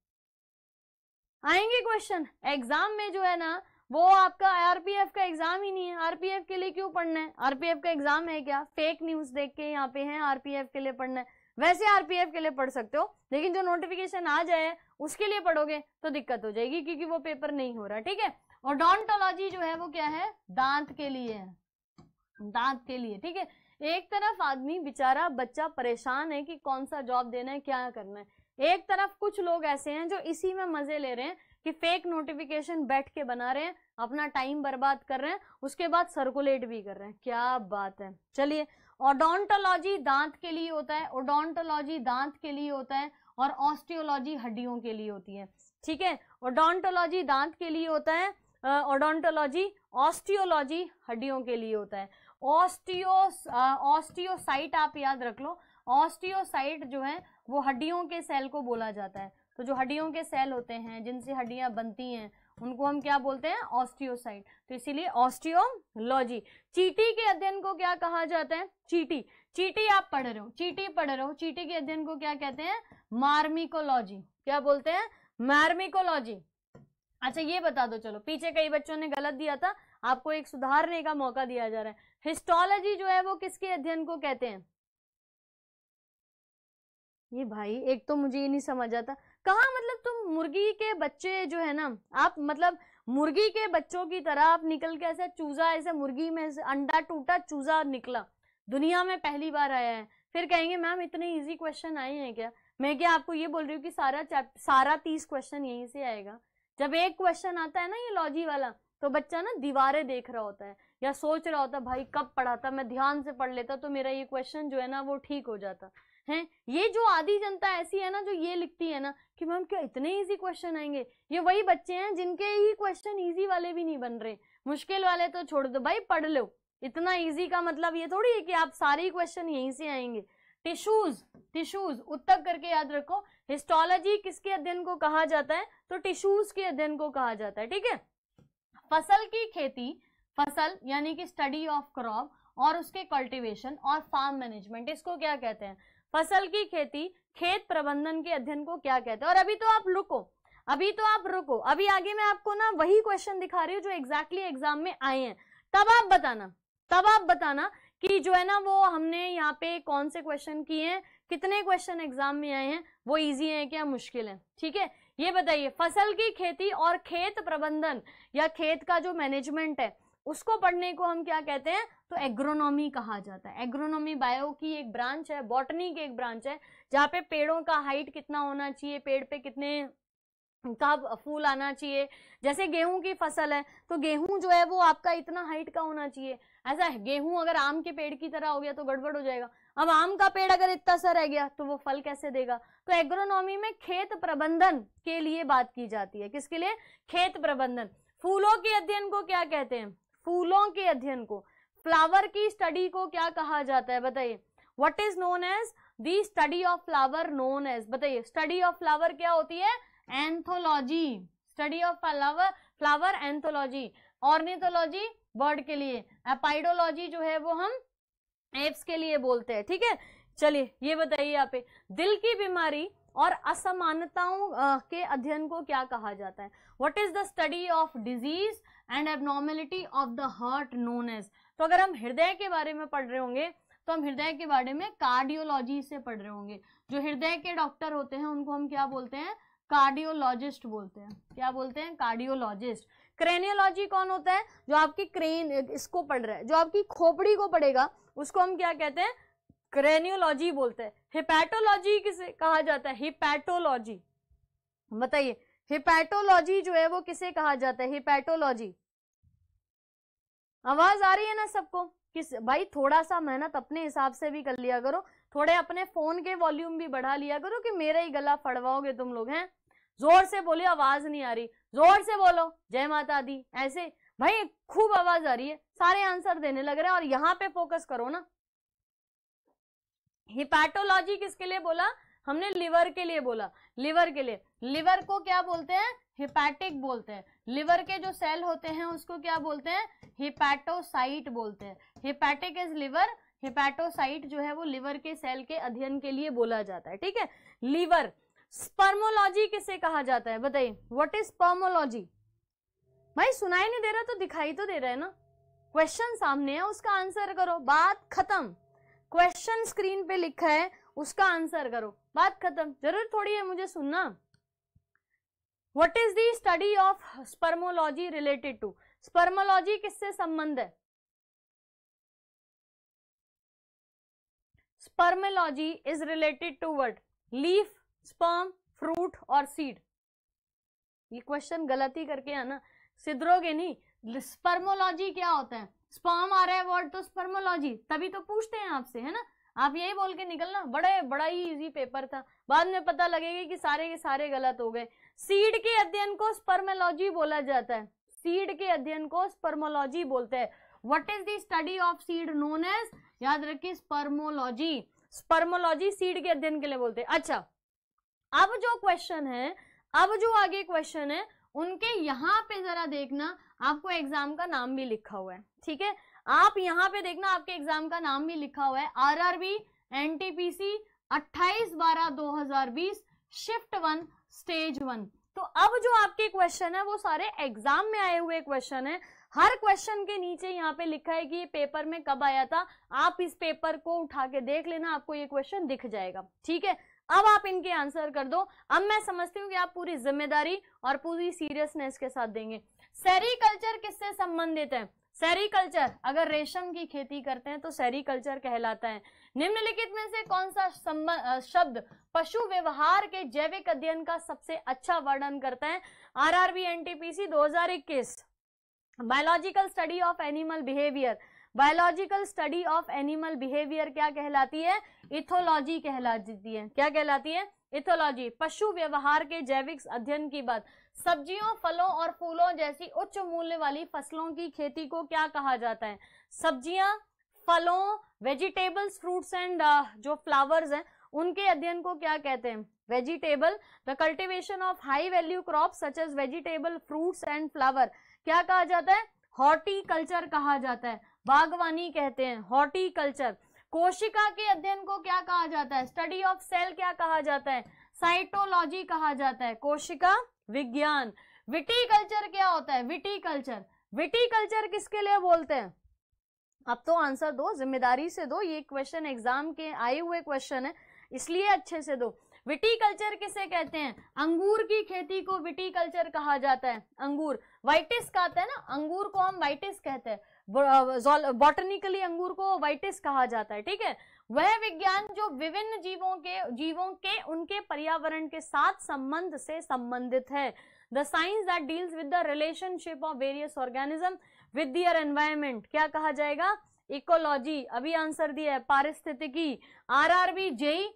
आएंगे क्वेश्चन एग्जाम में जो है ना वो आपका आरपीएफ का एग्जाम ही नहीं है आरपीएफ के लिए क्यों पढ़ना है आरपीएफ का एग्जाम है क्या फेक न्यूज देख के यहाँ पे है आरपीएफ के लिए पढ़ना है वैसे आरपीएफ के लिए पढ़ सकते हो लेकिन जो नोटिफिकेशन आ जाए उसके लिए पढ़ोगे तो दिक्कत हो जाएगी क्योंकि वो पेपर नहीं हो रहा ठीक है और डॉन्टोलॉजी जो है वो क्या है दांत के लिए दांत के लिए ठीक है एक तरफ आदमी बेचारा बच्चा परेशान है कि कौन सा जॉब देना है क्या करना है एक तरफ कुछ लोग ऐसे हैं जो इसी में मजे ले रहे हैं कि फेक नोटिफिकेशन बैठ के बना रहे हैं अपना टाइम बर्बाद कर रहे हैं उसके बाद सर्कुलेट भी कर रहे हैं क्या बात है चलिए ओडोंटोलॉजी दांत के लिए होता है ओडोंटोलॉजी दांत के लिए होता है और ऑस्टियोलॉजी हड्डियों के लिए होती है ठीक है ओडोंटोलॉजी दांत के लिए होता है ओडोंटोलॉजी ऑस्टियोलॉजी हड्डियों के लिए होता है ऑस्टियो ऑस्टियोसाइट आप याद रख लो ऑस्टियोसाइट जो है वो हड्डियों के सेल को बोला जाता है तो जो हड्डियों के सेल होते हैं जिनसे हड्डियाँ बनती हैं उनको हम क्या बोलते हैं ऑस्टियोसाइट तो इसीलिए ऑस्टियोलॉजी चीटी के अध्ययन को क्या कहा जाता है चीटी चीटी आप पढ़ रहे हो चीटी पढ़ रहे हो चीटी के अध्ययन को क्या कहते हैं मार्मिकोलॉजी क्या बोलते हैं मार्मिकोलॉजी अच्छा ये बता दो चलो पीछे कई बच्चों ने गलत दिया था आपको एक सुधारने का मौका दिया जा रहा है हिस्टोलॉजी जो है वो किसके अध्ययन को कहते हैं ये भाई एक तो मुझे ये नहीं समझ आता कहा मतलब तुम मुर्गी के बच्चे जो है ना आप मतलब मुर्गी के बच्चों की तरह आप निकल के ऐसा चूजा ऐसे मुर्गी में अंडा टूटा चूजा निकला दुनिया में पहली बार आया है फिर कहेंगे मैम इतने इजी क्वेश्चन आए हैं क्या मैं क्या आपको ये बोल रही हूँ कि सारा सारा तीस क्वेश्चन यहीं से आएगा जब एक क्वेश्चन आता है ना ये लॉजी वाला तो बच्चा ना दीवारें देख रहा होता है या सोच रहा होता भाई कब पढ़ाता मैं ध्यान से पढ़ लेता तो मेरा ये क्वेश्चन जो है ना वो ठीक हो जाता हैं ये जो आदि जनता ऐसी है ना जो ये लिखती है ना कि मैम क्या इतने इजी क्वेश्चन आएंगे ये वही बच्चे हैं जिनके ही क्वेश्चन इजी वाले भी नहीं बन रहे मुश्किल वाले तो छोड़ दो भाई पढ़ लो इतना इजी का मतलब ये थोड़ी है कि आप सारे क्वेश्चन यहीं से आएंगे टिश्यूज टिश्यूज उत्तक करके याद रखो हिस्टोलॉजी किसके अध्ययन को कहा जाता है तो टिश्यूज के अध्ययन को कहा जाता है ठीक है फसल की खेती फसल यानी कि स्टडी ऑफ क्रॉप और उसके कल्टीवेशन और फार्म मैनेजमेंट इसको क्या कहते हैं फसल की खेती खेत प्रबंधन के अध्ययन को क्या कहते हैं और अभी तो आप रुको अभी तो आप रुको अभी आगे मैं आपको ना वही क्वेश्चन दिखा रही हूँ जो एग्जैक्टली exactly एग्जाम में आए हैं तब आप बताना तब आप बताना कि जो है ना वो हमने यहाँ पे कौन से क्वेश्चन किए हैं कितने क्वेश्चन एग्जाम में आए हैं वो इजी है क्या मुश्किल है ठीक है ये बताइए फसल की खेती और खेत प्रबंधन या खेत का जो मैनेजमेंट है उसको पढ़ने को हम क्या कहते हैं तो एग्रोनॉमी कहा जाता है एग्रोनॉमी बायो की एक ब्रांच है बॉटनी की एक ब्रांच है जहाँ पे पेड़ों का हाइट कितना होना चाहिए पेड़ पे कितने का फूल आना चाहिए जैसे गेहूं की फसल है तो गेहूं जो है वो आपका इतना हाइट का होना चाहिए ऐसा है गेहूं अगर आम के पेड़ की तरह हो गया तो गड़बड़ हो जाएगा अब आम का पेड़ अगर इतना सा रह गया तो वो फल कैसे देगा तो एग्रोनॉमी में खेत प्रबंधन के लिए बात की जाती है किसके लिए खेत प्रबंधन फूलों के अध्ययन को क्या कहते हैं फूलों के अध्ययन को फ्लावर की स्टडी को क्या कहा जाता है बताइए what is known as the study of flower known as बताइए स्टडी ऑफ फ्लावर क्या होती है anthology study of flower flower anthology ornithology bird के लिए एपाइडोलॉजी जो है वो हम एप्स के लिए बोलते हैं ठीक है चलिए ये बताइए आप दिल की बीमारी और असमानताओं के अध्ययन को क्या कहा जाता है what is the study of disease and abnormality of the heart known as तो अगर हम हृदय के बारे में पढ़ रहे होंगे तो हम हृदय के बारे में कार्डियोलॉजी से पढ़ रहे होंगे जो हृदय के डॉक्टर होते हैं उनको हम क्या बोलते हैं कार्डियोलॉजिस्ट बोलते हैं क्या बोलते हैं कार्डियोलॉजिस्ट क्रेनियोलॉजी कौन होता है जो आपकी क्रेन इसको पढ़ रहा है जो आपकी खोपड़ी को पढ़ेगा उसको हम क्या कहते हैं क्रेनियोलॉजी बोलते हैं हिपैटोलॉजी किसे कहा जाता है हिपैटोलॉजी बताइए हिपैटोलॉजी जो है वो किसे कहा जाता है हिपैटोलॉजी आवाज आ रही है ना सबको किस भाई थोड़ा सा मेहनत अपने हिसाब से भी कर लिया करो थोड़े अपने फोन के वॉल्यूम भी बढ़ा लिया करो कि मेरा ही गला फड़वाओगे तुम लोग हैं जोर से बोले आवाज नहीं आ रही जोर से बोलो जय माता दी ऐसे भाई खूब आवाज आ रही है सारे आंसर देने लग रहे हैं और यहाँ पे फोकस करो ना हिपैटोलॉजी किसके लिए बोला हमने लिवर के लिए बोला लिवर के लिए लिवर को क्या बोलते हैं हिपैटिक बोलते हैं लिवर के जो सेल होते हैं उसको क्या बोलते हैं हिपैटोसाइट बोलते हैं हिपैटिक इज लिवर हिपैटोसाइट जो है वो लिवर के सेल के अध्ययन के लिए बोला जाता है ठीक है लिवर स्पर्मोलॉजी किसे कहा जाता है बताइए व्हाट इज स्पर्मोलॉजी भाई सुनाई नहीं दे रहा तो दिखाई तो दे रहा है ना क्वेश्चन सामने है उसका आंसर करो बात खत्म क्वेश्चन स्क्रीन पे लिखा है उसका आंसर करो बात खत्म जरूर थोड़ी है मुझे सुनना what is the study of spermology related to spermology किससे संबंध है spermology is related to what leaf sperm fruit और सीड ये क्वेश्चन गलती करके है ना सिद्रोगे नहीं स्पर्मोलॉजी क्या होता है स्पर्म आ रहा है वर्ड तो स्पर्मोलॉजी तभी तो पूछते हैं आपसे है ना आप यही बोल के निकलना बड़े बड़ा ही इजी पेपर था बाद में पता लगेगा कि सारे के सारे गलत हो गए सीड के अध्ययन को स्पर्मोलॉजी बोला जाता है सीड के अध्ययन को स्पर्मोलॉजी बोलते हैं what is the study of seed known as याद रखिए स्पर्मोलॉजी स्पर्मोलॉजी सीड के अध्ययन के लिए बोलते हैं अच्छा अब जो क्वेश्चन है अब जो आगे क्वेश्चन है उनके यहाँ पे जरा देखना आपको एग्जाम का नाम भी लिखा हुआ है ठीक है आप यहाँ पे देखना आपके एग्जाम का नाम भी लिखा हुआ है R R B N T P C अट्ठाईस बारह दो हजार बीस शिफ्ट वन स्टेज वन तो अब जो आपके क्वेश्चन है वो सारे एग्जाम में आए हुए क्वेश्चन है हर क्वेश्चन के नीचे यहाँ पे लिखा है कि ये पेपर में कब आया था आप इस पेपर को उठा के देख लेना आपको ये क्वेश्चन दिख जाएगा ठीक है अब आप इनके आंसर कर दो अब मैं समझती हूँ कि आप पूरी जिम्मेदारी और पूरी सीरियसनेस के साथ देंगे सेरिकल्चर किससे संबंधित है सेरिकल्चर अगर रेशम की खेती करते हैं तो सेरिकल्चर कहलाता है निम्नलिखित में से कौन सा शब्द पशु व्यवहार के जैविक अध्ययन का सबसे अच्छा वर्णन करता है RRB NTPC 2021 biological study of animal behavior biological study of animal behavior क्या कहलाती है इथोलॉजी कहलाती है क्या कहलाती है इथोलॉजी पशु व्यवहार के जैविक अध्ययन की बात सब्जियों फलों और फूलों जैसी उच्च मूल्य वाली फसलों की खेती को क्या कहा जाता है सब्जियां फलों वेजिटेबल्स फ्रूट्स एंड जो फ्लावर्स हैं उनके अध्ययन को क्या कहते हैं vegetable the cultivation of high value crop such as vegetable fruits and flower क्या कहा जाता है हॉर्टिकल्चर कहा जाता है बागवानी कहते हैं हॉर्टिकल्चर कोशिका के अध्ययन को क्या कहा जाता है स्टडी ऑफ सेल क्या कहा जाता है साइटोलॉजी कहा जाता है कोशिका विज्ञान विटीकल्चर क्या होता है विटीकल्चर विटीकल्चर किसके लिए बोलते हैं अब तो आंसर दो जिम्मेदारी से दो ये क्वेश्चन एग्जाम के आए हुए क्वेश्चन है इसलिए अच्छे से दो विटीकल्चर किसे कहते हैं अंगूर की खेती को विटीकल्चर कहा जाता है अंगूर वाइटिस कहते हैं ना अंगूर को हम वाइटिस कहते हैं बॉटनिकली अंगूर को वाइटिस कहा जाता है ठीक है वह विज्ञान जो विभिन्न जीवों के जीवों के उनके पर्यावरण के साथ संबंध से संबंधित है the science that deals with the relationship of various organism with their environment क्या कहा जाएगा इकोलॉजी अभी आंसर दिया है पारिस्थितिकी आर आरआरबी जेई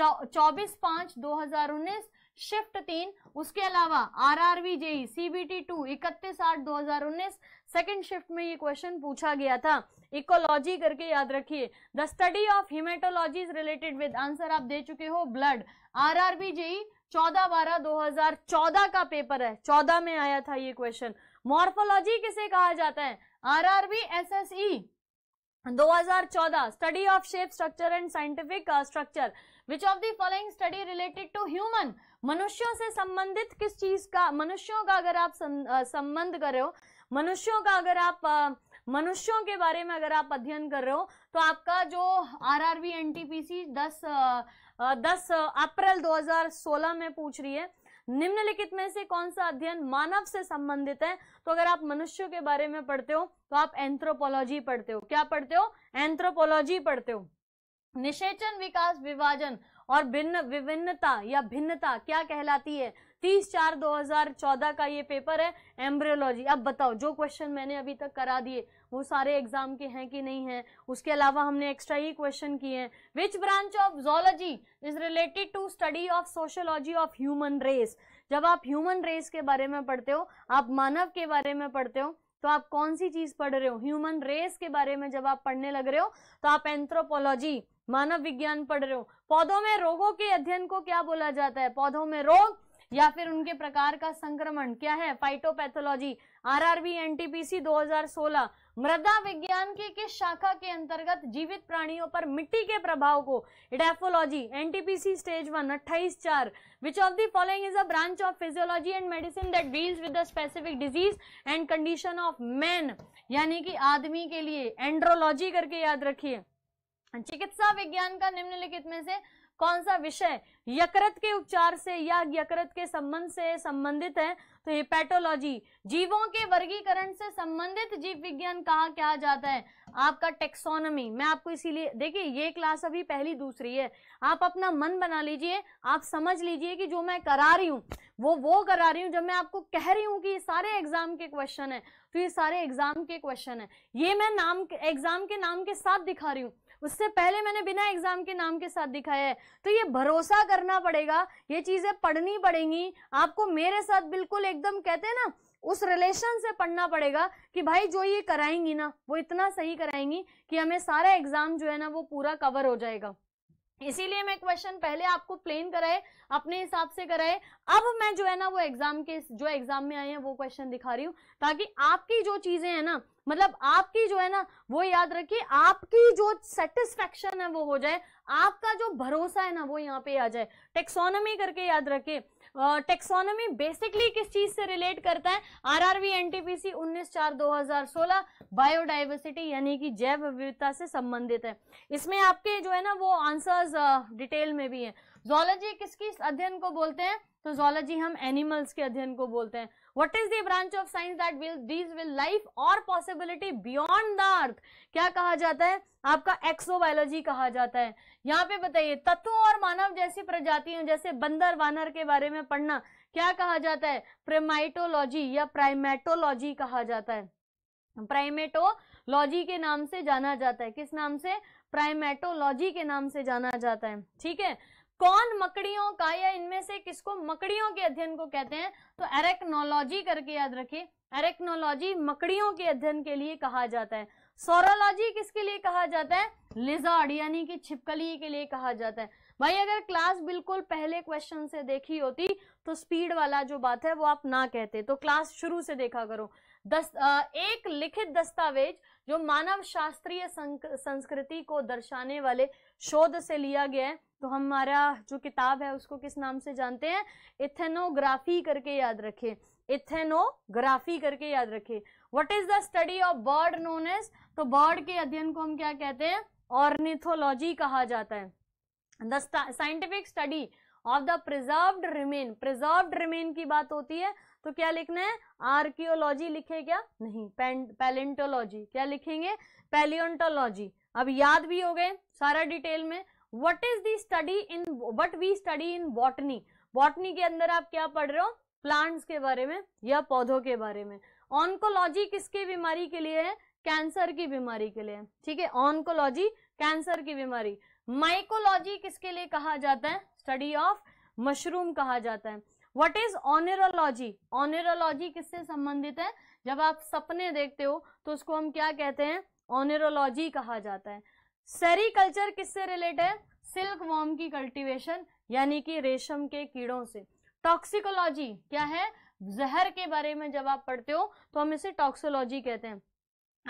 चौबीस पांच दो हजार उन्नीस शिफ्ट तीन उसके अलावा R R V JE CBT two इकतीस आठ दो हजार उन्नीस सेकेंड शिफ्ट में ये क्वेश्चन पूछा गया था इकोलॉजी करके याद रखिए the study of hematology related with answer आप दे चुके हो blood R R B JE चौदह बारह दो हजार चौदह का पेपर है चौदह में आया था ये क्वेश्चन मॉर्फोलॉजी किसे कहा जाता है R R B S S E e. 2014 study of shape structure and scientific uh, structure which of the following study related to मनुष्यों से संबंधित किस चीज का मनुष्यों का अगर आप uh, संबंध कर रहे हो मनुष्यों का अगर आप uh, मनुष्यों के बारे में अगर आप अध्ययन कर रहे हो तो आपका जो R R V N T P C दस uh, दस अप्रैल 2016 में पूछ रही है निम्नलिखित में से कौन सा अध्ययन मानव से संबंधित है तो अगर आप मनुष्यों के बारे में पढ़ते हो तो आप एंथ्रोपोलॉजी पढ़ते हो क्या पढ़ते हो एंथ्रोपोलॉजी पढ़ते हो निषेचन विकास विभाजन और भिन्न विभिन्नता या भिन्नता क्या कहलाती है तीस चार 2014 का ये पेपर है एम्ब्रियोलॉजी अब बताओ जो क्वेश्चन मैंने अभी तक करा दिए वो सारे एग्जाम के हैं कि नहीं है उसके अलावा हमने एक्स्ट्रा ही क्वेश्चन किए हैं which branch of zoology is related to study of sociology of human race जब आप ह्यूमन रेस के बारे में पढ़ते हो आप मानव के बारे में पढ़ते हो तो आप कौन सी चीज पढ़ रहे हो ह्यूमन रेस के बारे में जब आप पढ़ने लग रहे हो तो आप एंथ्रोपोलॉजी मानव विज्ञान पढ़ रहे हो पौधों में रोगों के अध्ययन को क्या बोला जाता है पौधों में रोग या फिर उनके प्रकार का संक्रमण क्या है फाइटोपैथोलॉजी आरआरबी एनटीपीसी 2016 मृदा विज्ञान की किस शाखा के अंतर्गत जीवित प्राणियों पर मिट्टी के प्रभाव को डेफोलॉजी एनटीपीसी स्टेज वन अट्ठाईस चार which of the following is a branch of physiology and medicine that deals with the specific disease and condition of man यानी कि आदमी के लिए एंड्रोलॉजी करके याद रखिए चिकित्सा विज्ञान का निम्नलिखित में से कौन सा विषय यकृत के उपचार से या यकृत के संबंध से संबंधित है तो हिपैटोलॉजी जीवों के वर्गीकरण से संबंधित जीव विज्ञान कहा क्या जाता है आपका टेक्सोनॉमी मैं आपको इसीलिए देखिए ये क्लास अभी पहली दूसरी है आप अपना मन बना लीजिए आप समझ लीजिए कि जो मैं करा रही हूँ वो वो करा रही हूँ जब मैं आपको कह रही हूँ कि ये सारे एग्जाम के क्वेश्चन है तो ये सारे एग्जाम के क्वेश्चन है ये मैं नाम एग्जाम के नाम के साथ दिखा रही हूँ उससे पहले मैंने बिना एग्जाम के नाम के साथ दिखाया है तो ये भरोसा करना पड़ेगा ये चीजें पढ़नी पड़ेंगी आपको मेरे साथ बिल्कुल एकदम कहते हैं ना उस रिलेशन से पढ़ना पड़ेगा कि भाई जो ये कराएंगी ना वो इतना सही कराएंगी कि हमें सारा एग्जाम जो है ना वो पूरा कवर हो जाएगा इसीलिए मैं क्वेश्चन पहले आपको प्लेन कराए अपने हिसाब से कराए अब मैं जो है ना वो एग्जाम के जो एग्जाम में आए हैं वो क्वेश्चन दिखा रही हूँ ताकि आपकी जो चीजें हैं ना मतलब आपकी जो है ना वो याद रखिए आपकी जो सेटिस्फेक्शन है वो हो जाए आपका जो भरोसा है ना वो यहाँ पे आ जाए टेक्सोनोमी करके याद रखिए टेक्सोनोमी बेसिकली किस चीज से रिलेट करता है आरआरवी एनटीपीसी 19 चार 2016 बायोडाइवर्सिटी यानी कि जैव विविधता से संबंधित है इसमें आपके जो है ना वो आंसर्स डिटेल में भी है जोलॉजी किसकी अध्ययन को बोलते हैं तो जोलॉजी हम एनिमल्स के अध्ययन को बोलते हैं what is the branch of science that will deals with life or possibility beyond the क्या कहा जाता है आपका एक्सोबायोलॉजी कहा जाता है यहाँ पे बताइए तत्व और मानव जैसी प्रजातियों जैसे बंदर वानर के बारे में पढ़ना क्या कहा जाता है प्रेमाइटोलॉजी या प्राइमेटोलॉजी कहा जाता है प्राइमेटोलॉजी के नाम से जाना जाता है किस नाम से प्राइमेटोलॉजी के नाम से जाना जाता है ठीक है कौन मकड़ियों का या इनमें से किसको मकड़ियों के अध्ययन को कहते हैं तो एरेक्नोलॉजी करके याद रखिए एरेक्नोलॉजी मकड़ियों के अध्ययन के लिए कहा जाता है सोरोलॉजी किसके लिए कहा जाता है लिजॉर्ड यानी कि छिपकली के लिए कहा जाता है भाई अगर क्लास बिल्कुल पहले क्वेश्चन से देखी होती तो स्पीड वाला जो बात है वो आप ना कहते तो क्लास शुरू से देखा करो दस एक लिखित दस्तावेज जो मानव शास्त्रीय संस्कृति को दर्शाने वाले शोध से लिया गया है तो हमारा जो किताब है उसको किस नाम से जानते हैं इथेनोग्राफी करके याद रखें इथेनोग्राफी करके याद रखें what is the study of bird known as तो बर्ड के अध्ययन को हम क्या कहते हैं ऑर्निथोलॉजी कहा जाता है the scientific study of the preserve remain preserve remain की बात होती है तो क्या लिखना है आर्कियोलॉजी लिखे क्या नहीं पैलेंटोलॉजी क्या लिखेंगे पैलियोन्टोलॉजी अब याद भी हो गए सारा डिटेल में what is the study in what we study in botany botany के अंदर आप क्या पढ़ रहे हो प्लांट्स के बारे में या पौधों के बारे में ऑनकोलॉजी किसके बीमारी के लिए है कैंसर की बीमारी के लिए ठीक है ऑनकोलॉजी कैंसर की बीमारी माइकोलॉजी किसके लिए कहा जाता है स्टडी ऑफ मशरूम कहा जाता है व्हाट इज ऑनरोलॉजी ऑनरोलॉजी किससे संबंधित है जब आप सपने देखते हो तो उसको हम क्या कहते हैं ऑनरोलॉजी कहा जाता है सेरिकल्चर किससे रिलेट है सिल्क वॉर्म की कल्टीवेशन यानी कि रेशम के कीड़ों से टॉक्सिकोलॉजी क्या है जहर के बारे में जब आप पढ़ते हो तो हम इसे टॉक्सोलॉजी कहते हैं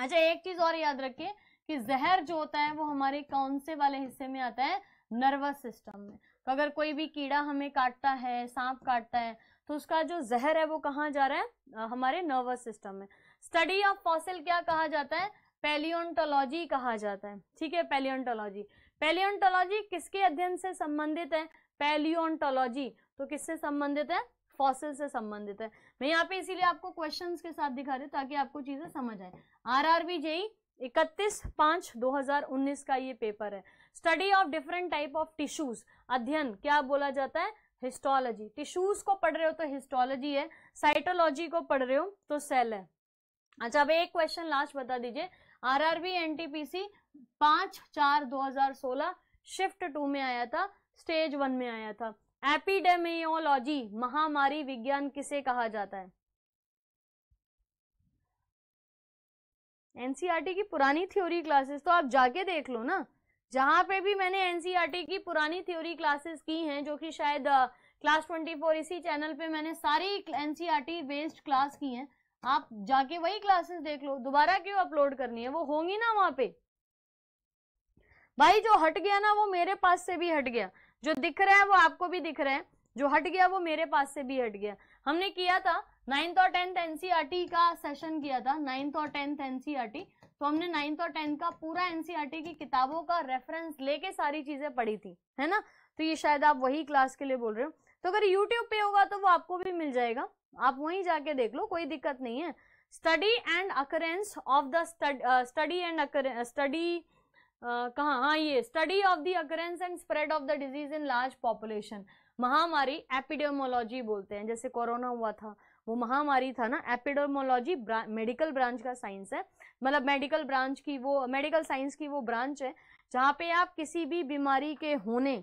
अच्छा एक चीज और याद रखिए कि जहर जो होता है वो हमारे कौन से वाले हिस्से में आता है नर्वस सिस्टम में अगर कोई भी कीड़ा हमें काटता है सांप काटता है तो उसका जो जहर है वो कहाँ जा रहा है हमारे नर्वस सिस्टम में स्टडी ऑफ फॉसिल क्या कहा जाता है पेलियोन्टोलॉजी कहा जाता है ठीक है पेलियोन्टोलॉजी पेलियोन्टोलॉजी किसके अध्ययन से संबंधित है पेलियोन्टोलॉजी तो किससे संबंधित है फॉसिल से संबंधित है मैं यहाँ पे इसीलिए आपको क्वेश्चंस के साथ दिखा रही हूँ ताकि आपको चीजें समझ आए आर आर बी जेई इकतीस पांच दो हजार उन्नीस का ये पेपर है study of different type of tissues अध्ययन क्या बोला जाता है हिस्टोलॉजी टिश्यूज को पढ़ रहे हो तो हिस्टोलॉजी है साइटोलॉजी को पढ़ रहे हो तो सेल है अच्छा अब एक क्वेश्चन लास्ट बता दीजिए आरआरबी एनटीपीसी पांच चार 2016 शिफ्ट टू में आया था स्टेज वन में आया था एपिडेमियोलॉजी महामारी विज्ञान किसे कहा जाता है एनसीआरटी e की पुरानी थ्योरी क्लासेस तो आप जाके देख लो ना जहाँ पे भी मैंने एनसीईआरटी e की पुरानी थ्योरी क्लासेस की हैं जो कि शायद क्लास ट्वेंटी फोर इसी चैनल पे मैंने सारी एनसीईआरटी बेस्ड क्लास की हैं आप जाके वही क्लासेस देख लो दोबारा क्यों अपलोड करनी है वो होंगी ना वहां पे भाई जो हट गया ना वो मेरे पास से भी हट गया जो दिख रहा है वो आपको भी दिख रहा है जो हट गया वो मेरे पास से भी हट गया हमने किया था नाइन्थ और टेंथ एनसीआरटी e का सेशन किया था नाइन्थ और टेंथ एनसीआरटी तो हमने नाइन्थ और टेंथ का पूरा एनसीईआरटी e की किताबों का रेफरेंस लेके सारी चीजें पढ़ी थी है ना तो ये शायद आप वही क्लास के लिए बोल रहे हो तो अगर यूट्यूब पे होगा तो वो आपको भी मिल जाएगा आप वहीं जाके देख लो कोई दिक्कत नहीं है study and occurrence of the study and study कहा हाँ ये study of the occurrence and spread of the disease in large population महामारी एपिडेमोलॉजी बोलते हैं जैसे कोरोना हुआ था वो महामारी था ना एपिडेमोलॉजी मेडिकल ब्रांच का साइंस है मतलब मेडिकल ब्रांच की वो मेडिकल साइंस की वो ब्रांच है जहाँ पे आप किसी भी बीमारी के होने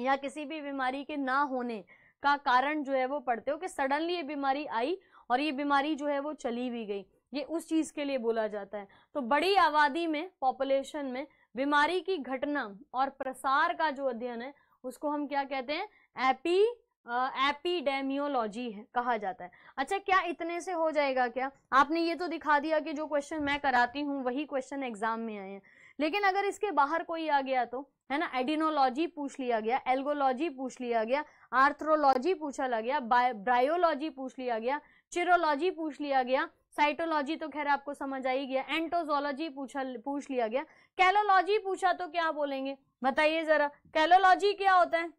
या किसी भी बीमारी के ना होने का कारण जो है वो पढ़ते हो कि सडनली ये बीमारी आई और ये बीमारी जो है वो चली भी गई ये उस चीज़ के लिए बोला जाता है तो बड़ी आबादी में पॉपुलेशन में बीमारी की घटना और प्रसार का जो अध्ययन है उसको हम क्या कहते हैं एपी एपिडेमियोलॉजी कहा जाता है अच्छा क्या इतने से हो जाएगा क्या आपने ये तो दिखा दिया कि जो क्वेश्चन मैं कराती हूँ वही क्वेश्चन एग्जाम में आए हैं लेकिन अगर इसके बाहर कोई आ गया तो है ना एडिनोलॉजी पूछ लिया गया एल्गोलॉजी पूछ लिया गया आर्थ्रोलॉजी पूछा लग गया ब्रायोलॉजी पूछ लिया गया चिरोलॉजी पूछ लिया गया साइटोलॉजी तो खैर आपको समझ आई गया एंटोजोलॉजी पूछा पूछ लिया गया कैलोलॉजी पूछा तो क्या बोलेंगे बताइए जरा कैलोलॉजी क्या होता है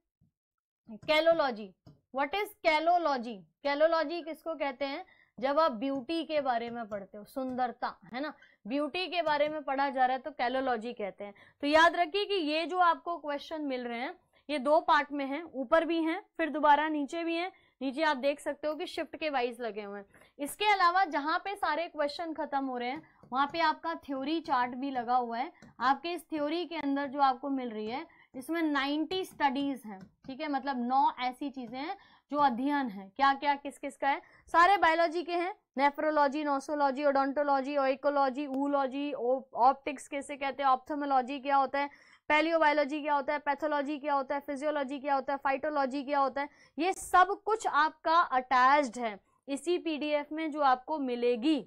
कैलोलॉजी व्हाट इज कैलोलॉजी कैलोलॉजी किसको कहते हैं जब आप ब्यूटी के बारे में पढ़ते हो सुंदरता है ना ब्यूटी के बारे में पढ़ा जा रहा है तो कैलोलॉजी कहते हैं तो याद रखिए कि ये जो आपको क्वेश्चन मिल रहे हैं ये दो पार्ट में है ऊपर भी हैं फिर दोबारा नीचे भी हैं नीचे आप देख सकते हो कि शिफ्ट के वाइज लगे हुए हैं इसके अलावा जहाँ पे सारे क्वेश्चन खत्म हो रहे हैं वहाँ पे आपका थ्योरी चार्ट भी लगा हुआ है आपके इस थ्योरी के अंदर जो आपको मिल रही है इसमें 90 स्टडीज हैं ठीक है मतलब नौ ऐसी चीजें हैं जो अध्ययन है क्या क्या किस किस का है सारे बायोलॉजी के हैं nephrology nosology odontology oikology oology optics कैसे कहते हैं ऑप्थोमोलॉजी क्या होता है पैलियोबायोलॉजी क्या होता है पैथोलॉजी क्या होता है फिजियोलॉजी क्या होता है फाइटोलॉजी क्या होता है ये सब कुछ आपका अटैच्ड है इसी पीडीएफ में जो आपको मिलेगी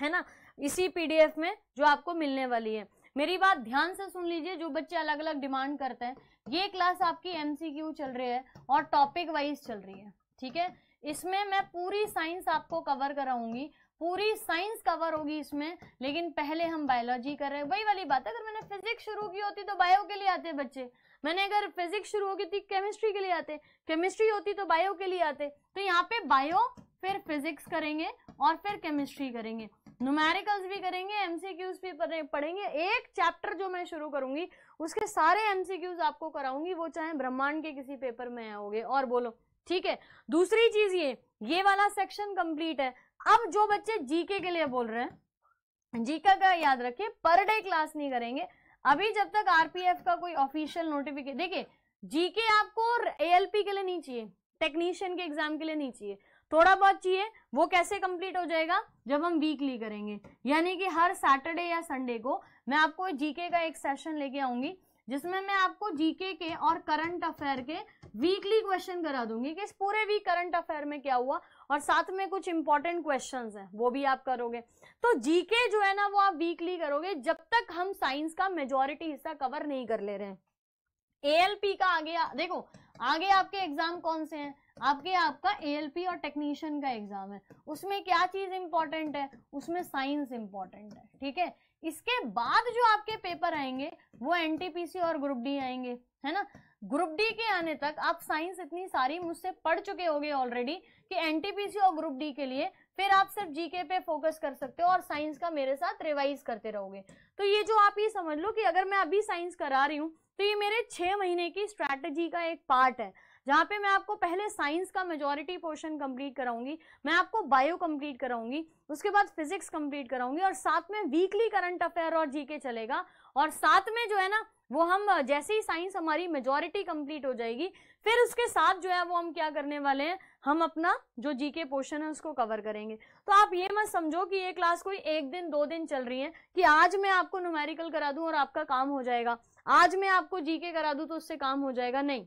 है ना इसी पीडीएफ में जो आपको मिलने वाली है मेरी बात ध्यान से सुन लीजिए जो बच्चे अलग अलग डिमांड करते हैं ये क्लास आपकी एमसीक्यू चल रही है और टॉपिक वाइज चल रही है ठीक है इसमें मैं पूरी साइंस आपको कवर कराऊंगी पूरी साइंस कवर होगी इसमें लेकिन पहले हम बायोलॉजी कर रहे हैं वही वाली बात है अगर मैंने फिजिक्स शुरू की होती तो बायो के लिए आते बच्चे मैंने अगर फिजिक्स शुरू होगी थी तो केमिस्ट्री के लिए आते केमिस्ट्री होती तो बायो के लिए आते तो यहाँ पे बायो फिर फिजिक्स करेंगे और फिर केमिस्ट्री करेंगे न्यूमेरिकल्स भी करेंगे एमसीक्यूज भी पढ़ेंगे एक चैप्टर जो मैं शुरू करूंगी उसके सारे एमसीक्यूज आपको कराऊंगी वो चाहे ब्रह्मांड के किसी पेपर में आओगे और बोलो ठीक है दूसरी चीज ये ये वाला सेक्शन कंप्लीट है अब जो बच्चे जीके के लिए बोल रहे हैं जीके का याद रखिए पर डे क्लास नहीं करेंगे अभी जब तक आरपीएफ का कोई ऑफिशियल नोटिफिकेशन देखिए जीके आपको एएलपी के लिए नहीं चाहिए टेक्नीशियन के एग्जाम के लिए नहीं चाहिए थोड़ा बहुत चाहिए वो कैसे कंप्लीट हो जाएगा जब हम वीकली करेंगे यानी कि हर सैटरडे या संडे को मैं आपको जीके का एक सेशन लेके आऊंगी जिसमें मैं आपको जीके के और करंट अफेयर के वीकली क्वेश्चन करा दूंगी कि इस पूरे वीक करंट अफेयर में क्या हुआ और साथ में कुछ इंपॉर्टेंट क्वेश्चन हैं वो भी आप करोगे तो जीके जो है ना वो आप वीकली करोगे जब तक हम साइंस का मेजोरिटी हिस्सा कवर नहीं कर ले रहे हैं एएलपी का आगे आ, देखो आगे आपके एग्जाम कौन से हैं आपके आपका ए और टेक्नीशियन का एग्जाम है उसमें क्या चीज इंपॉर्टेंट है उसमें साइंस इंपॉर्टेंट है ठीक है इसके बाद जो आपके पेपर आएंगे वो एनटीपीसी और ग्रुप डी आएंगे है ना ग्रुप डी के आने तक आप साइंस इतनी सारी मुझसे पढ़ चुके होंगे ऑलरेडी कि एनटीपीसी और ग्रुप डी के लिए फिर आप सिर्फ जीके पे फोकस कर सकते हो और साइंस का मेरे साथ रिवाइज करते रहोगे तो ये जो आप ये समझ लो कि अगर मैं अभी साइंस करा रही हूँ तो ये मेरे छः महीने की स्ट्रैटेजी का एक पार्ट है जहां पे मैं आपको पहले साइंस का मेजोरिटी पोर्शन कंप्लीट कराऊंगी मैं आपको बायो कंप्लीट कराऊंगी उसके बाद फिजिक्स कंप्लीट कराऊंगी और साथ में वीकली करंट अफेयर और जीके चलेगा और साथ में जो है ना वो हम जैसे ही साइंस हमारी मेजोरिटी कंप्लीट हो जाएगी फिर उसके साथ जो है वो हम क्या करने वाले हैं हम अपना जो जीके पोर्शन है उसको कवर करेंगे तो आप ये मत समझो कि ये क्लास कोई एक दिन दो दिन चल रही है कि आज मैं आपको न्यूमेरिकल करा दूं और आपका काम हो जाएगा आज मैं आपको जीके करा दूं तो उससे काम हो जाएगा नहीं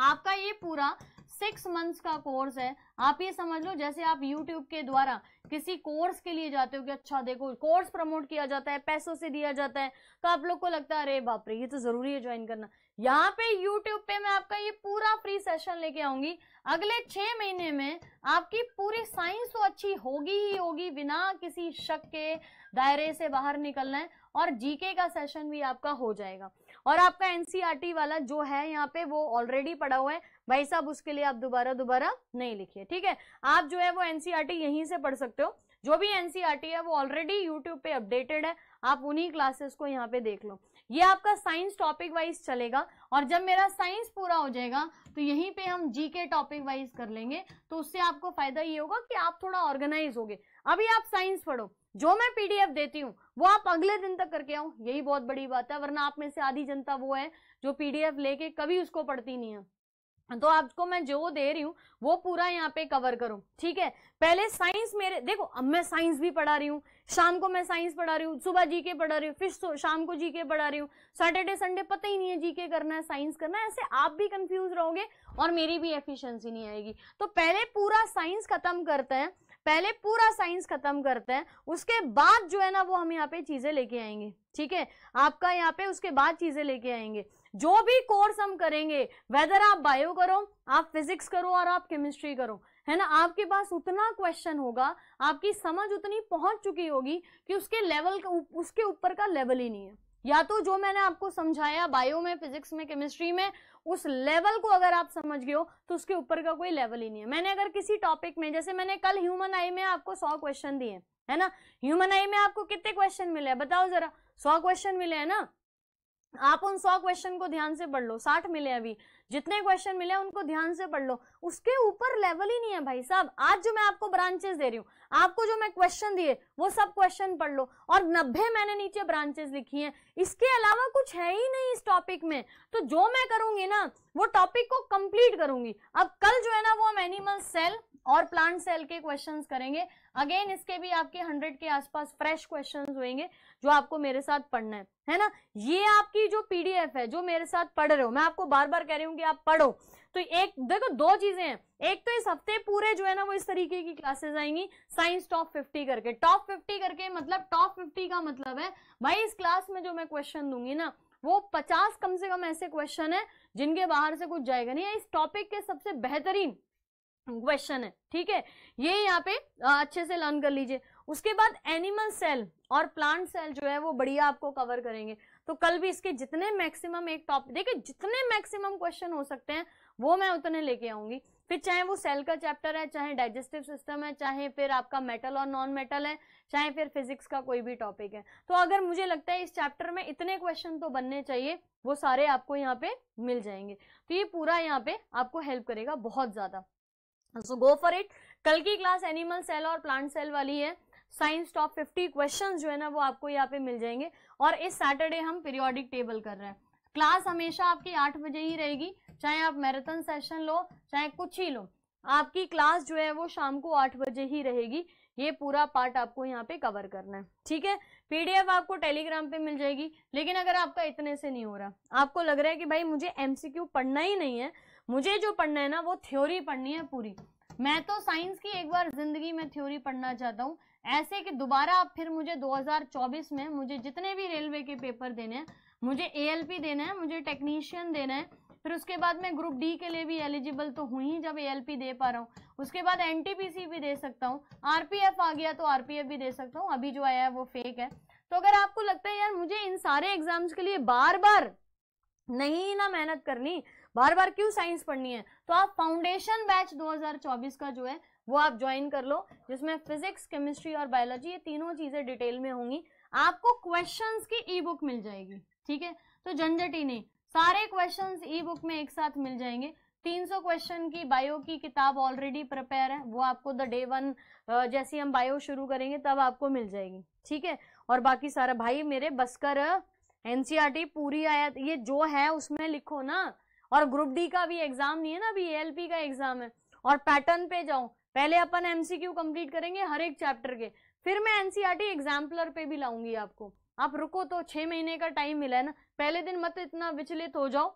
आपका ये पूरा सिक्स मंथ्स का कोर्स है आप ये समझ लो जैसे आप यूट्यूब के द्वारा किसी कोर्स के लिए जाते हो कि अच्छा देखो कोर्स प्रमोट किया जाता है पैसों से दिया जाता है तो आप लोग को लगता है अरे बाप रे ये तो जरूरी है ज्वाइन करना यहाँ पे यूट्यूब पे मैं आपका ये पूरा फ्री सेशन लेके आऊंगी अगले छह महीने में आपकी पूरी साइंस तो अच्छी होगी ही होगी बिना किसी शक के दायरे से बाहर निकलना है और जीके का सेशन भी आपका हो जाएगा और आपका एनसीईआरटी e वाला जो है यहाँ पे वो ऑलरेडी पड़ा हुआ है भाई साहब उसके लिए आप दोबारा दोबारा नहीं लिखिए ठीक है आप जो है वो एनसीईआरटी e यहीं से पढ़ सकते हो जो भी एनसीईआरटी e है वो ऑलरेडी यूट्यूब पे अपडेटेड है आप उन्हीं क्लासेस को यहाँ पे देख लो ये आपका साइंस टॉपिक वाइज चलेगा और जब मेरा साइंस पूरा हो जाएगा तो यहीं पे हम जीके टॉपिक वाइज कर लेंगे तो उससे आपको फायदा ये होगा कि आप थोड़ा ऑर्गेनाइज होगे अभी आप साइंस पढ़ो जो मैं पीडीएफ देती हूँ वो आप अगले दिन तक करके आओ यही बहुत बड़ी बात है वरना आप में से आधी जनता वो है जो पीडीएफ लेके कभी उसको पढ़ती नहीं है तो आपको मैं जो दे रही हूँ वो पूरा यहाँ पे कवर करूँ ठीक है पहले साइंस मेरे देखो अब मैं साइंस भी पढ़ा रही हूँ शाम को मैं साइंस पढ़ा रही हूँ सुबह जीके पढ़ा रही हूँ फिर शाम को जीके पढ़ा रही हूँ सैटरडे संडे पता ही नहीं है जीके करना है साइंस करना है ऐसे आप भी कंफ्यूज रहोगे और मेरी भी एफिशिएंसी नहीं आएगी तो पहले पूरा साइंस खत्म करते हैं पहले पूरा साइंस खत्म करते हैं उसके बाद जो है ना वो हम यहाँ पे चीजें लेके आएंगे ठीक है आपका यहाँ पे उसके बाद चीजें लेके आएंगे जो भी कोर्स हम करेंगे वेदर आप बायो करो आप फिजिक्स करो और आप केमिस्ट्री करो है ना आपके पास उतना क्वेश्चन होगा आपकी समझ उतनी पहुंच चुकी होगी कि उसके लेवल का उसके ऊपर का लेवल ही नहीं है या तो जो मैंने आपको समझाया बायो में फिजिक्स में केमिस्ट्री में उस लेवल को अगर आप समझ गए हो तो उसके ऊपर का कोई लेवल ही नहीं है मैंने अगर किसी टॉपिक में जैसे मैंने कल ह्यूमन आई में आपको सौ क्वेश्चन दिए है ना ह्यूमन आई में आपको कितने क्वेश्चन मिले हैं बताओ जरा सौ क्वेश्चन मिले हैं ना आप उन सौ क्वेश्चन को ध्यान से पढ़ लो साठ मिले अभी जितने क्वेश्चन मिले उनको ध्यान से पढ़ लो उसके ऊपर लेवल ही नहीं है भाई साहब आज जो मैं आपको ब्रांचेस दे रही हूँ आपको जो मैं क्वेश्चन दिए वो सब क्वेश्चन पढ़ लो और नब्बे मैंने नीचे ब्रांचेस लिखी हैं इसके अलावा कुछ है ही नहीं इस टॉपिक में तो जो मैं करूंगी ना वो टॉपिक को कंप्लीट करूंगी अब कल जो है ना वो हम एनिमल सेल और प्लांट सेल के क्वेश्चंस करेंगे अगेन इसके भी आपके हंड्रेड के आसपास फ्रेश क्वेश्चंस होंगे जो आपको मेरे साथ पढ़ना है है ना ये आपकी जो पीडीएफ है जो मेरे साथ पढ़ रहे हो मैं आपको बार बार कह रही हूँ कि आप पढ़ो तो एक देखो दो चीजें हैं एक तो इस हफ्ते पूरे जो है ना वो इस तरीके की क्लासेस आएंगी साइंस टॉप फिफ्टी करके टॉप फिफ्टी करके मतलब टॉप फिफ्टी का मतलब है भाई इस क्लास में जो मैं क्वेश्चन दूंगी ना वो पचास कम से कम ऐसे क्वेश्चन है जिनके बाहर से कुछ जाएगा नहीं इस टॉपिक के सबसे बेहतरीन क्वेश्चन है ठीक है ये यहाँ पे अच्छे से लर्न कर लीजिए उसके बाद एनिमल सेल और प्लांट सेल जो है वो बढ़िया आपको कवर करेंगे तो कल भी इसके जितने मैक्सिमम एक टॉपिक देखिए जितने मैक्सिमम क्वेश्चन हो सकते हैं वो मैं उतने लेके आऊंगी फिर चाहे वो सेल का चैप्टर है चाहे डाइजेस्टिव सिस्टम है चाहे फिर आपका मेटल और नॉन मेटल है चाहे फिर फिजिक्स का कोई भी टॉपिक है तो अगर मुझे लगता है इस चैप्टर में इतने क्वेश्चन तो बनने चाहिए वो सारे आपको यहाँ पे मिल जाएंगे तो ये पूरा यहाँ पे आपको हेल्प करेगा बहुत ज़्यादा सो गो फॉर इट कल की क्लास एनिमल सेल और प्लांट सेल वाली है साइंस टॉप फिफ्टी क्वेश्चन जो है ना वो आपको यहाँ पे मिल जाएंगे और इस सैटरडे हम पीरियोडिक टेबल कर रहे हैं क्लास हमेशा आपकी आठ बजे ही रहेगी चाहे आप मैराथन सेशन लो चाहे कुछ ही लो आपकी क्लास जो है वो शाम को आठ बजे ही रहेगी ये पूरा पार्ट आपको यहाँ पे कवर करना है ठीक है पीडीएफ आपको टेलीग्राम पे मिल जाएगी लेकिन अगर आपका इतने से नहीं हो रहा आपको लग रहा है कि भाई मुझे एमसीक्यू पढ़ना ही नहीं है मुझे जो पढ़ना है ना वो थ्योरी पढ़नी है पूरी मैं तो साइंस की एक बार जिंदगी में थ्योरी पढ़ना चाहता हूँ ऐसे कि दोबारा आप फिर मुझे 2024 में मुझे जितने भी रेलवे के पेपर देने हैं मुझे पी देना है मुझे टेक्नीशियन देना है फिर उसके बाद मैं ग्रुप डी के लिए भी एलिजिबल तो हुई ही जब एएलपी दे पा रहा हूँ उसके बाद एनटीपीसी भी दे सकता हूँ आरपीएफ आ गया तो आरपीएफ भी दे सकता हूँ अभी जो आया है वो फेक है तो अगर आपको लगता है यार मुझे इन सारे एग्जाम्स के लिए बार बार नहीं ना मेहनत करनी बार बार क्यों साइंस पढ़नी है तो आप फाउंडेशन बैच 2024 का जो है वो आप ज्वाइन कर लो जिसमें फिजिक्स केमिस्ट्री और बायोलॉजी ये तीनों चीज़ें डिटेल में होंगी आपको क्वेश्चन की ई बुक मिल जाएगी ठीक है तो झंझट ही नहीं सारे क्वेश्चन ई बुक में एक साथ मिल जाएंगे 300 क्वेश्चन की बायो की किताब ऑलरेडी प्रिपेयर है वो आपको द डे वन जैसे हम बायो शुरू करेंगे तब आपको मिल जाएगी ठीक है और बाकी सारा भाई मेरे बसकर एनसीईआरटी पूरी आया ये जो है उसमें लिखो ना और ग्रुप डी का भी एग्जाम नहीं है ना अभी एएलपी का एग्जाम है और पैटर्न पे जाऊं पहले अपन एमसीक्यू कंप्लीट करेंगे हर एक चैप्टर के फिर मैं एनसीआर एग्जाम्पलर e पे भी लाऊंगी आपको आप रुको तो छह महीने का टाइम मिला है ना पहले दिन मत इतना विचलित हो जाओ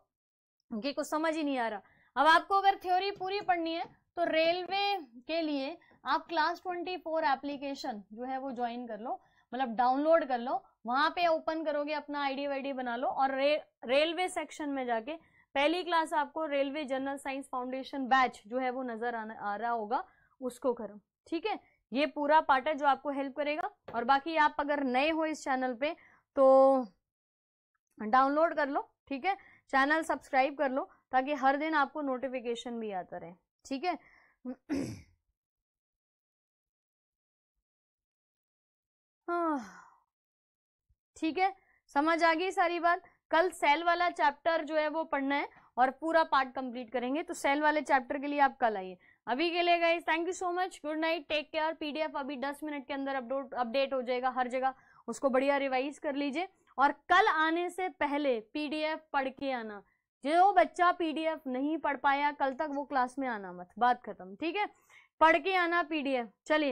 कि कुछ समझ ही नहीं आ रहा अब आपको अगर थ्योरी पूरी पढ़नी है तो रेलवे के लिए आप क्लास ट्वेंटी फोर एप्लीकेशन जो है वो ज्वाइन कर लो मतलब डाउनलोड कर लो वहां पे ओपन करोगे अपना आईडी वाईडी बना लो और रे, रेलवे सेक्शन में जाके पहली क्लास आपको railway general science foundation batch जो है वो नजर आ रहा होगा उसको करो ठीक है ये पूरा पार्ट है जो आपको हेल्प करेगा और बाकी आप अगर नए हो इस चैनल पे तो डाउनलोड कर लो ठीक है चैनल सब्सक्राइब कर लो ताकि हर दिन आपको नोटिफिकेशन भी आता रहे ठीक है [CLEARS THROAT] हाँ, ठीक है समझ आ गई सारी बात कल सेल वाला चैप्टर जो है वो पढ़ना है और पूरा पार्ट कंप्लीट करेंगे तो सेल वाले चैप्टर के लिए आप कल आइए अभी के लिए guys thank you so much good night take care PDF अभी 10 मिनट के अंदर अपडोट अपडेट हो जाएगा हर जगह उसको बढ़िया रिवाइज कर लीजिए और कल आने से पहले पीडीएफ पढ़ के आना जो बच्चा पीडीएफ नहीं पढ़ पाया कल तक वो क्लास में आना मत बात खत्म ठीक है पढ़ के आना पीडीएफ चलिए